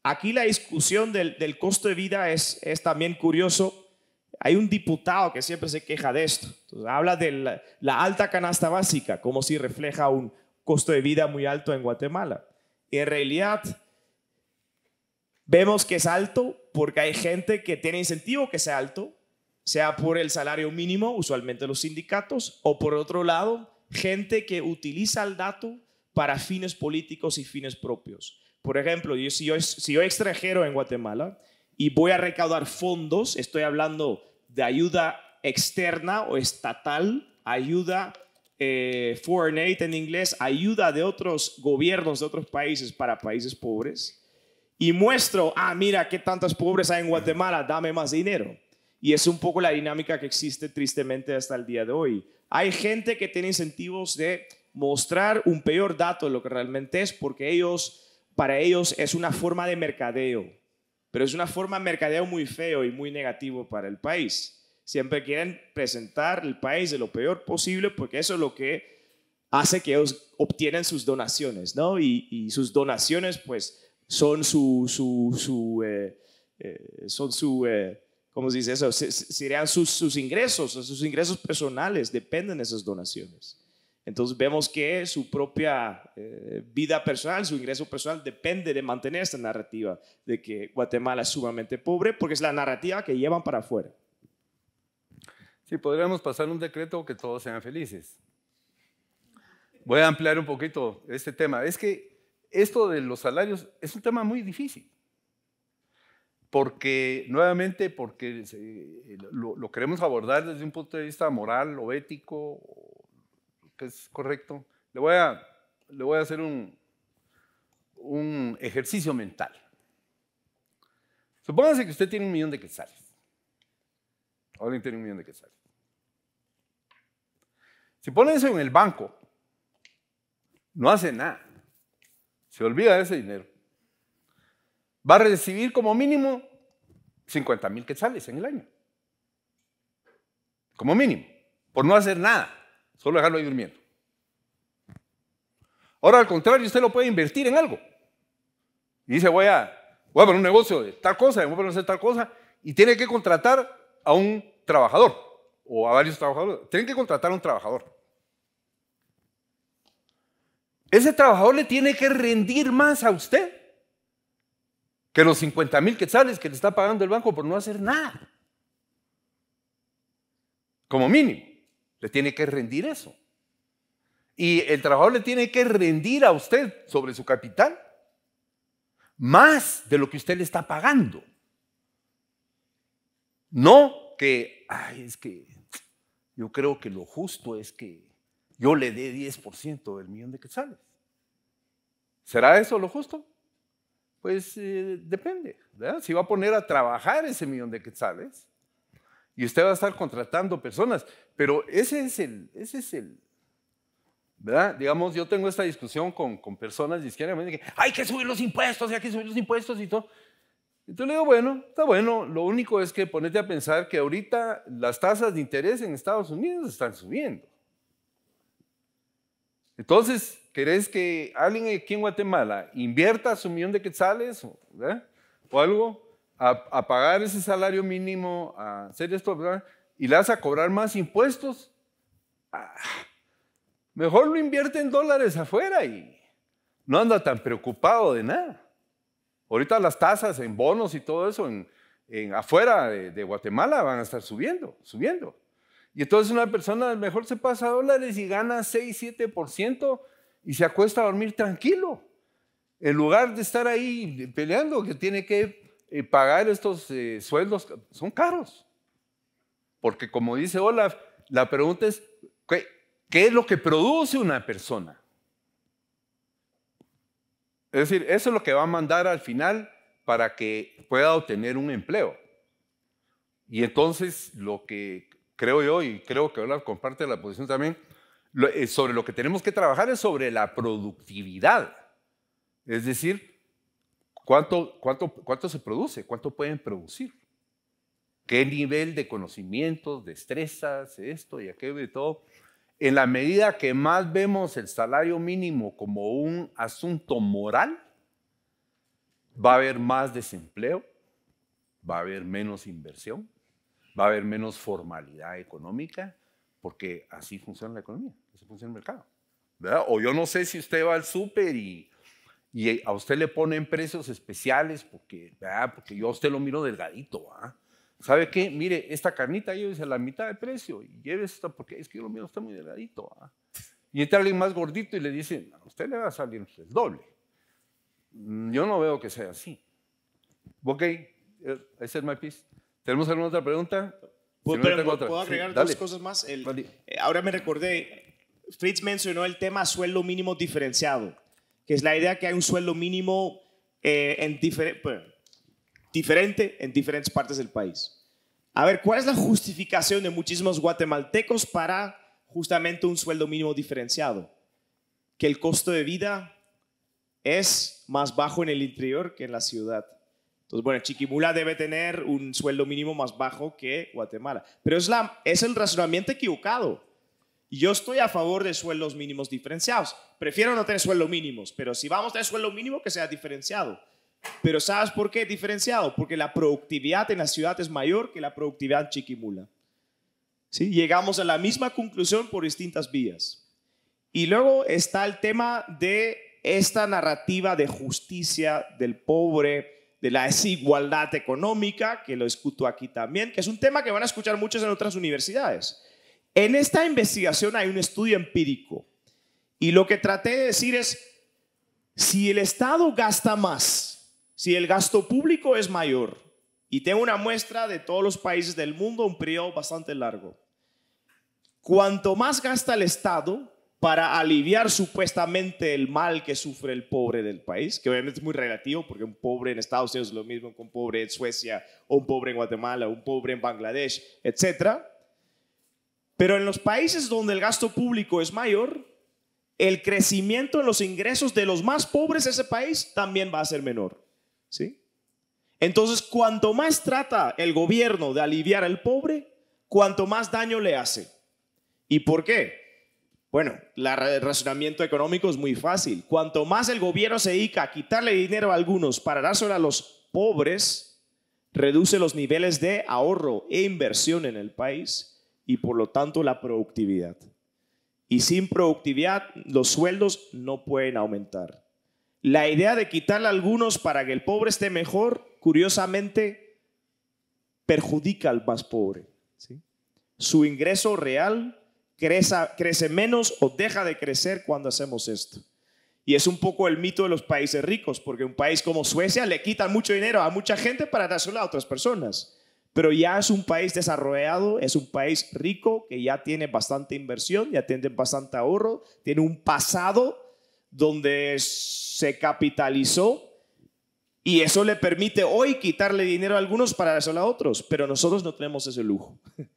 aquí la discusión del, costo de vida es, es también curioso hay un diputado que siempre se queja de esto. habla de la, alta canasta básica, como si refleja un costo de vida muy alto en Guatemala. En realidad, vemos que es alto porque hay gente que tiene incentivo que sea alto, sea por el salario mínimo, usualmente los sindicatos, o por otro lado, gente que utiliza el dato para fines políticos y fines propios. Por ejemplo, si yo, si yo extranjero en Guatemala, y voy a recaudar fondos, estoy hablando de ayuda externa o estatal, ayuda eh, foreign aid en inglés, ayuda de otros gobiernos de otros países para países pobres. Y muestro, ah, mira qué tantas pobres hay en Guatemala, dame más dinero. Y es un poco la dinámica que existe tristemente hasta el día de hoy. Hay gente que tiene incentivos de mostrar un peor dato de lo que realmente es, porque ellos, para ellos es una forma de mercadeo pero es una forma de mercadeo muy feo y muy negativo para el país. Siempre quieren presentar el país de lo peor posible porque eso es lo que hace que ellos obtienen sus donaciones, ¿no? Y, sus donaciones, pues, son su, eh, eh, son su, eh, ¿cómo se dice eso? Serían sus, sus ingresos, sus ingresos personales, dependen de esas donaciones. Entonces vemos que su propia eh, vida personal, su ingreso personal depende de mantener esta narrativa de que Guatemala es sumamente pobre porque es la narrativa que llevan para afuera. Sí, podríamos pasar un decreto que todos sean felices. Voy a ampliar un poquito este tema. Es que esto de los salarios es un tema muy difícil. Porque, nuevamente, porque eh, lo, lo queremos abordar desde un punto de vista moral o ético que es correcto. Le voy a, le voy a hacer un, un ejercicio mental. Supóngase que usted tiene un millón de quetzales. Ahora tiene un millón de quetzales. Si pone eso en el banco, no hace nada. Se olvida de ese dinero. Va a recibir como mínimo 50 mil quetzales en el año. Como mínimo. Por no hacer nada. Solo dejarlo ahí durmiendo. Ahora, al contrario, usted lo puede invertir en algo. Y dice, voy a, voy a poner un negocio de tal cosa, voy a poner hacer tal cosa, y tiene que contratar a un trabajador o a varios trabajadores. Tiene que contratar a un trabajador. Ese trabajador le tiene que rendir más a usted que los 50 mil quetzales que le está pagando el banco por no hacer nada. Como mínimo. Le tiene que rendir eso. Y el trabajador le tiene que rendir a usted sobre su capital más de lo que usted le está pagando. No que, ay, es que yo creo que lo justo es que yo le dé 10% del millón de quetzales. ¿Será eso lo justo? Pues eh, depende. Si va a poner a trabajar ese millón de quetzales, y usted va a estar contratando personas. Pero ese es el, ese es el, ¿verdad? Digamos, yo tengo esta discusión con, con personas de izquierda, que hay que subir los impuestos hay que subir los impuestos y todo. Entonces le digo, bueno, está bueno, lo único es que ponete a pensar que ahorita las tasas de interés en Estados Unidos están subiendo. Entonces, ¿querés que alguien aquí en Guatemala invierta su millón de quetzales o algo? a, pagar ese salario mínimo, a hacer esto, y le vas a cobrar más impuestos. Ah, mejor lo invierte en dólares afuera y no anda tan preocupado de nada. Ahorita las tasas en bonos y todo eso en, afuera de, Guatemala van a estar subiendo, subiendo. Y entonces una persona mejor se pasa dólares y gana 6, 7% y se acuesta a dormir tranquilo. En lugar de estar ahí peleando que tiene que pagar estos eh, sueldos son caros. Porque como dice Olaf, la pregunta es, ¿qué, ¿qué, es lo que produce una persona? Es decir, eso es lo que va a mandar al final para que pueda obtener un empleo. Y entonces lo que creo yo, y creo que Olaf comparte la posición también, eh, sobre lo que tenemos que trabajar es sobre la productividad. Es decir, ¿Cuánto, cuánto, cuánto se produce? ¿Cuánto pueden producir? ¿Qué nivel de conocimientos, destrezas, esto y aquello y todo? En la medida que más vemos el salario mínimo como un asunto moral, va a haber más desempleo, va a haber menos inversión, va a haber menos formalidad económica, porque así funciona la economía, así funciona el mercado. O yo no sé si usted va al súper y y a usted le ponen precios especiales porque, porque yo a usted lo miro delgadito. ¿ah? ¿Sabe qué? Mire, esta carnita llévese a la mitad de precio y llévese esta porque es que yo lo miro, está muy delgadito. ¿ah? Y entra alguien más gordito y le dice, a usted le va a salir el doble. Mm, yo no veo que sea así. Ok, eh, ese es my piece. ¿Tenemos alguna otra pregunta? ¿Puedo agregar dos cosas más? Eh, ahora me recordé, Fritz mencionó el tema sueldo mínimo diferenciado que es la idea que hay un sueldo mínimo eh, en diferente, diferente en diferentes partes del país. A ver, ¿cuál es la justificación de muchísimos guatemaltecos para justamente un sueldo mínimo diferenciado? Que el costo de vida es más bajo en el interior que en la ciudad. Entonces, bueno, Chiquimula debe tener un sueldo mínimo más bajo que Guatemala. Pero es, la, es el razonamiento equivocado yo estoy a favor de sueldos mínimos diferenciados. Prefiero no tener sueldos mínimos, pero si vamos a tener sueldo mínimo, que sea diferenciado. Pero ¿sabes por qué diferenciado? Porque la productividad en la ciudad es mayor que la productividad en Chiquimula. ¿Sí? Llegamos a la misma conclusión por distintas vías. Y luego está el tema de esta narrativa de justicia del pobre, de la desigualdad económica, que lo escuto aquí también, que es un tema que van a escuchar muchos en otras universidades. En esta investigación hay un estudio empírico y lo que traté de decir es, si el Estado gasta más, si el gasto público es mayor, y tengo una muestra de todos los países del mundo, un periodo bastante largo, cuanto más gasta el Estado para aliviar supuestamente el mal que sufre el pobre del país, que obviamente es muy relativo, porque un pobre en Estados Unidos es lo mismo que un pobre en Suecia, o un pobre en Guatemala, un pobre en Bangladesh, etcétera pero en los países donde el gasto público es mayor, el crecimiento en los ingresos de los más pobres de ese país también va a ser menor. ¿sí? Entonces, cuanto más trata el gobierno de aliviar al pobre, cuanto más daño le hace. ¿Y por qué? Bueno, el razonamiento económico es muy fácil. Cuanto más el gobierno se dedica a quitarle dinero a algunos para dárselo a los pobres, reduce los niveles de ahorro e inversión en el país y por lo tanto la productividad. Y sin productividad los sueldos no pueden aumentar. La idea de quitarle algunos para que el pobre esté mejor, curiosamente, perjudica al más pobre. Su ingreso real crece, crece menos o deja de crecer cuando hacemos esto. Y es un poco el mito de los países ricos, porque un país como Suecia le quitan mucho dinero a mucha gente para dárselo a otras personas. Pero ya es un país desarrollado, es un país rico que ya tiene bastante inversión, ya tiene bastante ahorro, tiene un pasado donde se capitalizó y eso le permite hoy quitarle dinero a algunos para dárselo a otros, pero nosotros no tenemos ese lujo. [laughs]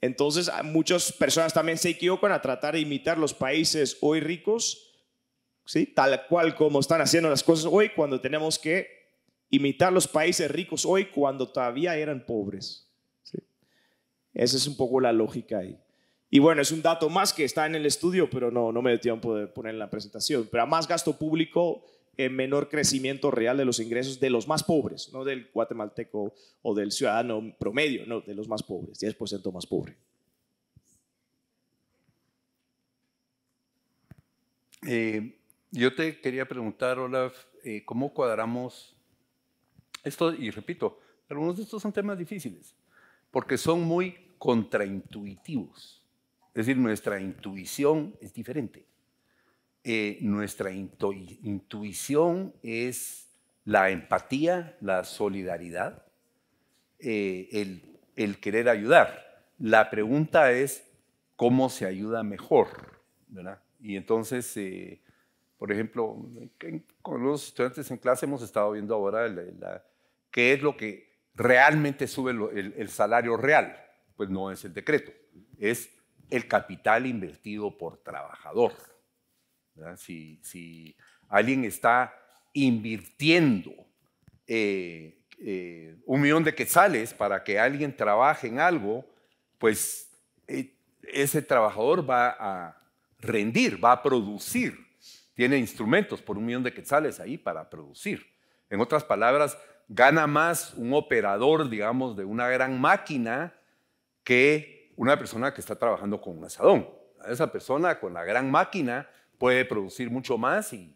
Entonces, muchas personas también se equivocan a tratar de imitar los países hoy ricos, ¿sí? tal cual como están haciendo las cosas hoy, cuando tenemos que imitar los países ricos hoy cuando todavía eran pobres. Esa es un poco la lógica ahí. Y bueno, es un dato más que está en el estudio, pero no, no me dio tiempo de poner en la presentación. Pero a más gasto público, en menor crecimiento real de los ingresos de los más pobres, no del guatemalteco o del ciudadano promedio, no, de los más pobres, 10% más pobre. Eh, yo te quería preguntar, Olaf, eh, ¿cómo cuadramos esto, y repito, algunos de estos son temas difíciles, porque son muy contraintuitivos. Es decir, nuestra intuición es diferente. Eh, nuestra intuición es la empatía, la solidaridad, eh, el, el querer ayudar. La pregunta es, ¿cómo se ayuda mejor? ¿verdad? Y entonces, eh, por ejemplo, con los estudiantes en clase hemos estado viendo ahora la que es lo que realmente sube el, salario real. Pues no es el decreto, es el capital invertido por trabajador. Si, alguien está invirtiendo eh, eh, un millón de quetzales para que alguien trabaje en algo, pues eh, ese trabajador va a rendir, va a producir. Tiene instrumentos por un millón de quetzales ahí para producir. En otras palabras, gana más un operador, digamos, de una gran máquina que una persona que está trabajando con un asadón. Esa persona con la gran máquina puede producir mucho más y,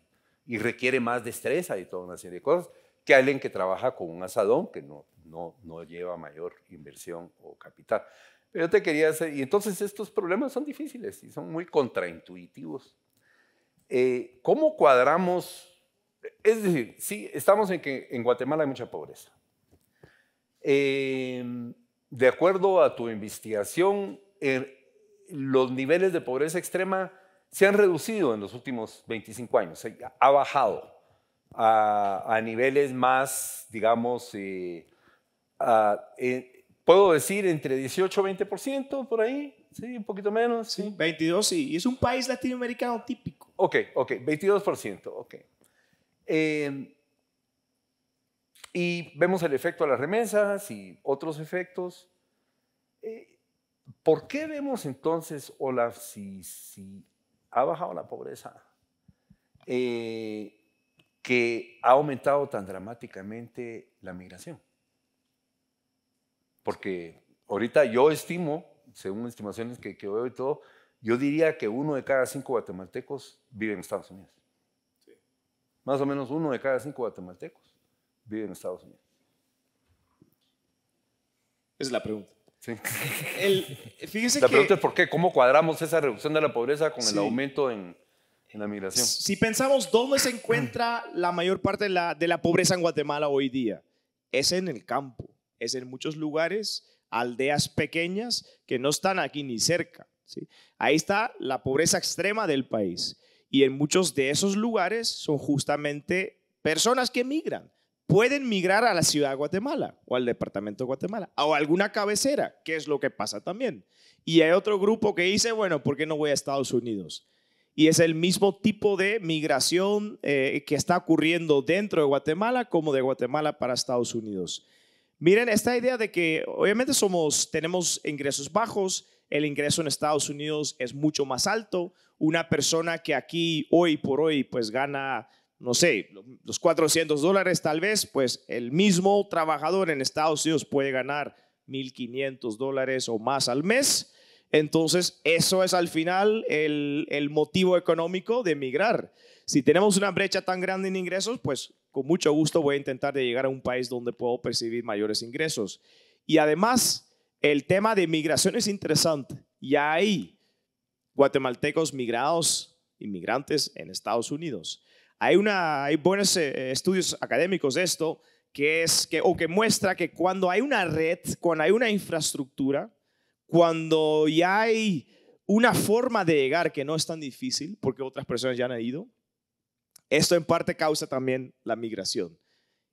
requiere más destreza y toda una serie de cosas que alguien que trabaja con un asadón que no, no, lleva mayor inversión o capital. Pero yo te quería hacer, y entonces estos problemas son difíciles y son muy contraintuitivos. Eh, ¿Cómo cuadramos es decir, sí, estamos en que en Guatemala hay mucha pobreza. Em, de acuerdo a tu investigación, los niveles de pobreza extrema se han reducido en los últimos 25 años, ha bajado a, niveles más, digamos, eh, eh, puedo decir entre 18 20% por ahí, sí, un poquito menos. 22, sí, y es un país latinoamericano típico. Ok, ok, 22%, ok. Em, y vemos el efecto de las remesas y otros efectos. Eh, ¿Por qué vemos entonces, Olaf, si, ha bajado la pobreza, eh, que ha aumentado tan dramáticamente la migración? Porque ahorita yo estimo, según estimaciones que veo y todo, yo diría que uno de cada cinco guatemaltecos vive en Estados Unidos. Más o menos uno de cada cinco guatemaltecos vive en Estados Unidos. Esa es la pregunta. [laughs] fíjese la pregunta es por qué, cómo cuadramos esa reducción de la pobreza con el aumento en, la migración. Si pensamos dónde se encuentra la mayor parte de la, de la pobreza en Guatemala hoy día, es en el campo, es en muchos lugares, aldeas pequeñas que no están aquí ni cerca. ¿sí? Ahí está la pobreza extrema del país. Y en muchos de esos lugares son justamente personas que migran. Pueden migrar a la ciudad de Guatemala o al departamento de Guatemala o a alguna cabecera, que es lo que pasa también. Y hay otro grupo que dice, bueno, ¿por qué no voy a Estados Unidos? Y es el mismo tipo de migración eh, que está ocurriendo dentro de Guatemala como de Guatemala para Estados Unidos. Miren, esta idea de que obviamente somos, tenemos ingresos bajos, el ingreso en Estados Unidos es mucho más alto. Una persona que aquí hoy por hoy pues gana, no sé, los 400 dólares tal vez, pues el mismo trabajador en Estados Unidos puede ganar 1.500 dólares o más al mes. Entonces, eso es al final el, motivo económico de emigrar. Si tenemos una brecha tan grande en ingresos, pues con mucho gusto voy a intentar de llegar a un país donde puedo percibir mayores ingresos. Y además, el tema de migración es interesante. Ya hay guatemaltecos migrados, inmigrantes en Estados Unidos. Hay, una, hay buenos eh, estudios académicos de esto que es que o que muestra que cuando hay una red, cuando hay una infraestructura, cuando ya hay una forma de llegar que no es tan difícil porque otras personas ya han ido, esto en parte causa también la migración.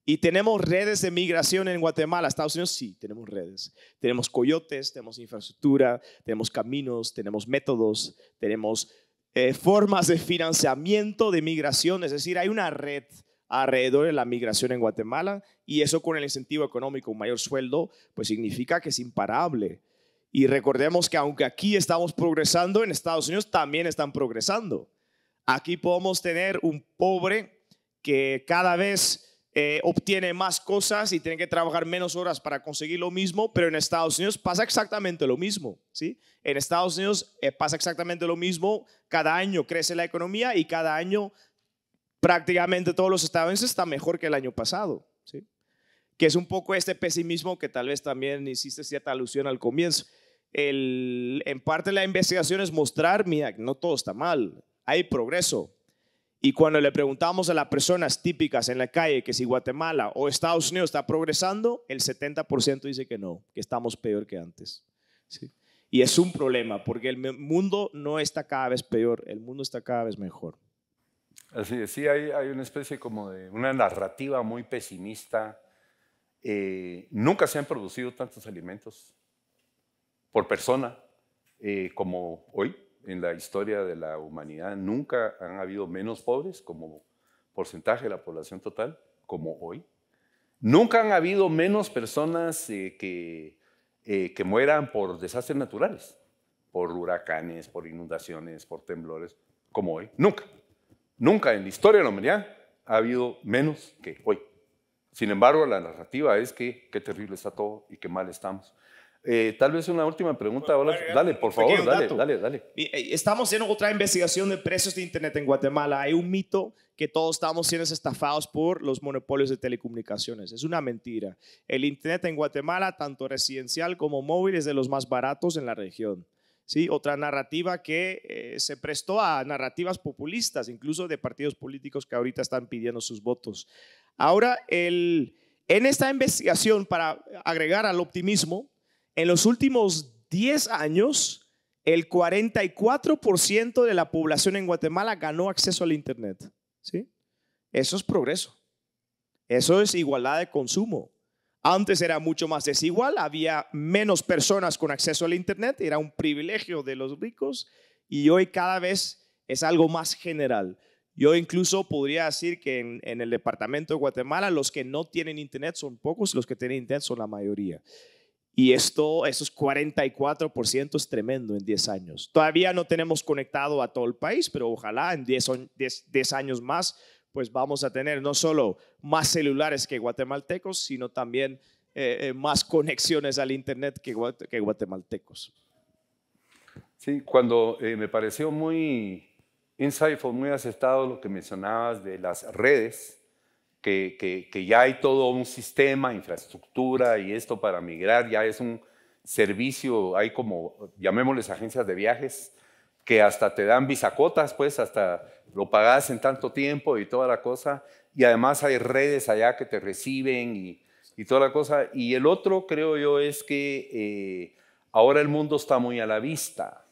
Y tenemos redes de migración en Guatemala, Estados Unidos, sí, tenemos redes. Tenemos coyotes, tenemos infraestructura, tenemos caminos, tenemos métodos, tenemos eh, formas de financiamiento de migración. Es decir, hay una red alrededor de la migración en Guatemala y eso con el incentivo económico, un mayor sueldo, pues significa que es imparable. Y recordemos que aunque aquí estamos progresando, en Estados Unidos también están progresando. Aquí podemos tener un pobre que cada vez eh, obtiene más cosas y tiene que trabajar menos horas para conseguir lo mismo, pero en Estados Unidos pasa exactamente lo mismo, ¿sí? En Estados Unidos eh, pasa exactamente lo mismo, cada año crece la economía y cada año prácticamente todos los estadounidenses están mejor que el año pasado, ¿sí? Que es un poco este pesimismo que tal vez también hiciste cierta alusión al comienzo. El, en parte la investigación es mostrar, mira, no todo está mal, hay progreso, y cuando le preguntamos a las personas típicas en la calle que si Guatemala o Estados Unidos está progresando, el 70% dice que no, que estamos peor que antes. Y es un problema, porque el mundo no está cada vez peor, el mundo está cada vez mejor. Así es, sí, hay, una especie como de una narrativa muy pesimista. Eh, nunca se han producido tantos alimentos por persona eh, como hoy en la historia de la humanidad nunca han habido menos pobres como porcentaje de la población total, como hoy. Nunca han habido menos personas eh, que, eh, que mueran por desastres naturales, por huracanes, por inundaciones, por temblores, como hoy. Nunca. Nunca en la historia de la humanidad ha habido menos que hoy. Sin embargo, la narrativa es que qué terrible está todo y qué mal estamos. Eh, tal vez una última pregunta. Eh, dale, por favor, dale, dale, dale. Eh, estamos haciendo otra investigación de precios de Internet en Guatemala. Hay un mito que todos estamos siendo estafados por los monopolios de telecomunicaciones. Es una mentira. El Internet en Guatemala, tanto residencial como móvil, es de los más baratos en la región. ¿sí? Otra narrativa que se prestó a narrativas populistas, incluso de partidos políticos que ahorita están pidiendo sus votos. Ahora, el, en esta investigación, para agregar al optimismo, en los últimos 10 años, el 44% de la población en Guatemala ganó acceso al Internet. ¿sí? Eso es progreso. Eso es igualdad de consumo. Antes era mucho más desigual, había menos personas con acceso al Internet, era un privilegio de los ricos y hoy cada vez es algo más general. Yo incluso podría decir que en, en el departamento de Guatemala los que no tienen Internet son pocos, los que tienen Internet son la mayoría. Y esto, esos 44% es tremendo en 10 años. Todavía no tenemos conectado a todo el país, pero ojalá en 10, años más, pues vamos a tener no solo más celulares que guatemaltecos, sino también eh, eh, más conexiones al Internet que, guatemaltecos. Sí, cuando eh, me pareció muy insightful, muy aceptado lo que mencionabas de las redes, que, ya hay todo un sistema, infraestructura y esto para migrar, ya es un servicio, hay como, llamémosles agencias de viajes, que hasta te dan bisacotas, pues hasta lo pagas en tanto tiempo y toda la cosa, y además hay redes allá que te reciben y, toda la cosa. Y el otro, creo yo, es que eh, ahora el mundo está muy a la vista.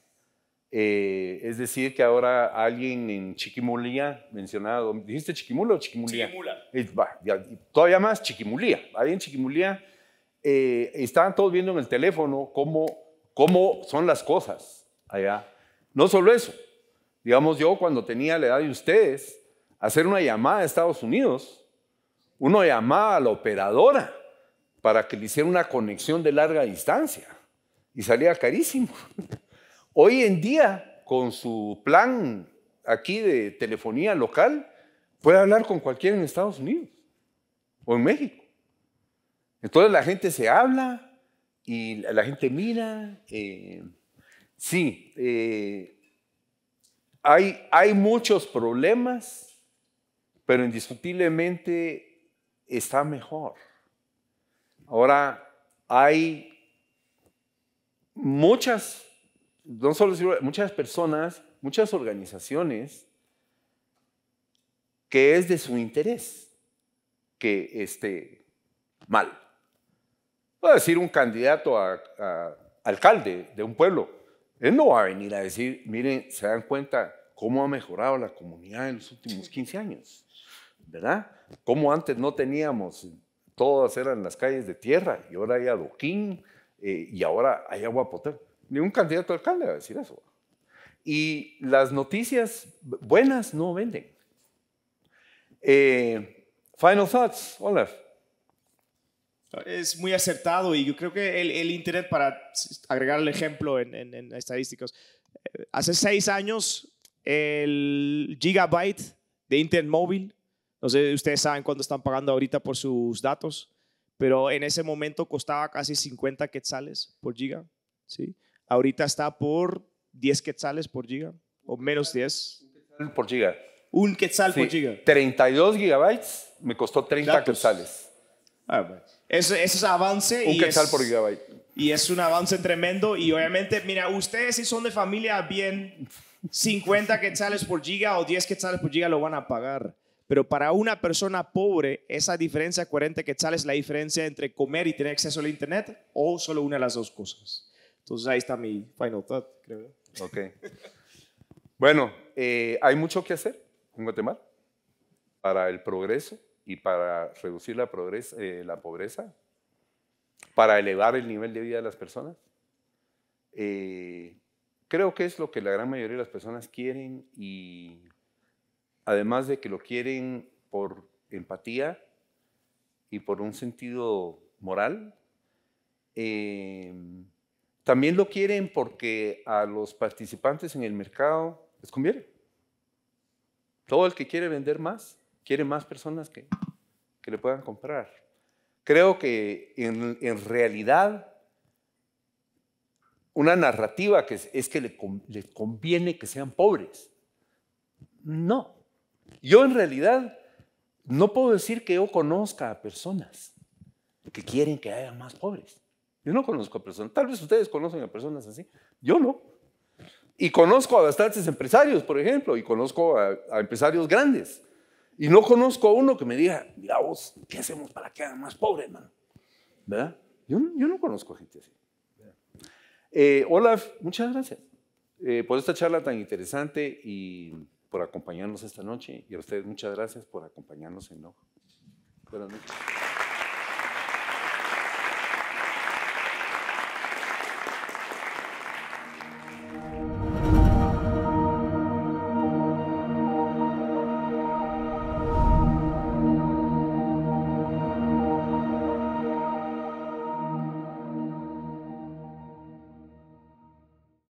Eh, es decir, que ahora alguien en Chiquimulía, mencionado, ¿dijiste Chiquimula o Chiquimulía? Chiquimula. todavía más Chiquimulía. Ahí en Chiquimulía eh, estaban todos viendo en el teléfono cómo, cómo son las cosas allá. No solo eso, digamos yo cuando tenía la edad de ustedes, hacer una llamada a Estados Unidos, uno llamaba a la operadora para que le hiciera una conexión de larga distancia y salía carísimo. [laughs] Hoy en día, con su plan aquí de telefonía local, puede hablar con cualquiera en Estados Unidos o en México. Entonces la gente se habla y la gente mira. Eh, sí, eh, hay, hay muchos problemas, pero indiscutiblemente está mejor. Ahora hay muchas no solo sirve, muchas personas, muchas organizaciones, que es de su interés que esté mal. va a decir un candidato a, alcalde de un pueblo, él no va a venir a decir, miren, se dan cuenta cómo ha mejorado la comunidad en los últimos 15 años, ¿verdad? Cómo antes no teníamos, todas eran las calles de tierra y ahora hay adoquín eh, y ahora hay agua potable. Ningún candidato alcalde va a decir eso. Y las noticias buenas no venden. Eh, final thoughts, Olaf. Es muy acertado y yo creo que el, Internet, para agregar el ejemplo en, estadísticas, eh, hace seis años el gigabyte de Internet móvil, no sé, ustedes saben cuánto están pagando ahorita por sus datos, pero en ese momento costaba casi 50 quetzales por giga. ¿sí? Ahorita está por 10 quetzales por giga o menos 10. Por giga. Un quetzal por giga. 32 gigabytes me costó 30 quetzales. Ah, Ese es avance. Un quetzal por gigabyte. Y es un avance tremendo. Y obviamente, mira, ustedes si son de familia bien, 50 quetzales por giga o 10 quetzales por giga lo van a pagar. Pero para una persona pobre, esa diferencia, 40 quetzales, es la diferencia entre comer y tener acceso al Internet o solo una de las dos cosas. Entonces ahí está mi final thought, creo. Ok. bueno, eh, hay mucho que hacer en Guatemala para el progreso y para reducir la, eh, pobreza, para elevar el nivel de vida de las personas. Eh, creo que es lo que la gran mayoría de las personas quieren y además de que lo quieren por empatía y por un sentido moral, eh, también lo quieren porque a los participantes en el mercado les conviene. Todo el que quiere vender más, quiere más personas que, que le puedan comprar. Creo que en, realidad una narrativa que es, que le, conviene que sean pobres. No. Yo en realidad no puedo decir que yo conozca a personas que quieren que haya más pobres. Yo no conozco a personas, tal vez ustedes conocen a personas así, yo no. Y conozco a bastantes empresarios, por ejemplo, y conozco a, empresarios grandes. Y no conozco a uno que me diga, mira vos, ¿qué hacemos para que hagan más pobre, hermano? ¿Verdad? Yo, yo, no conozco a gente así. Eh, Olaf, muchas gracias eh, por esta charla tan interesante y por acompañarnos esta noche. Y a ustedes muchas gracias por acompañarnos en Ojo. Buenas noches.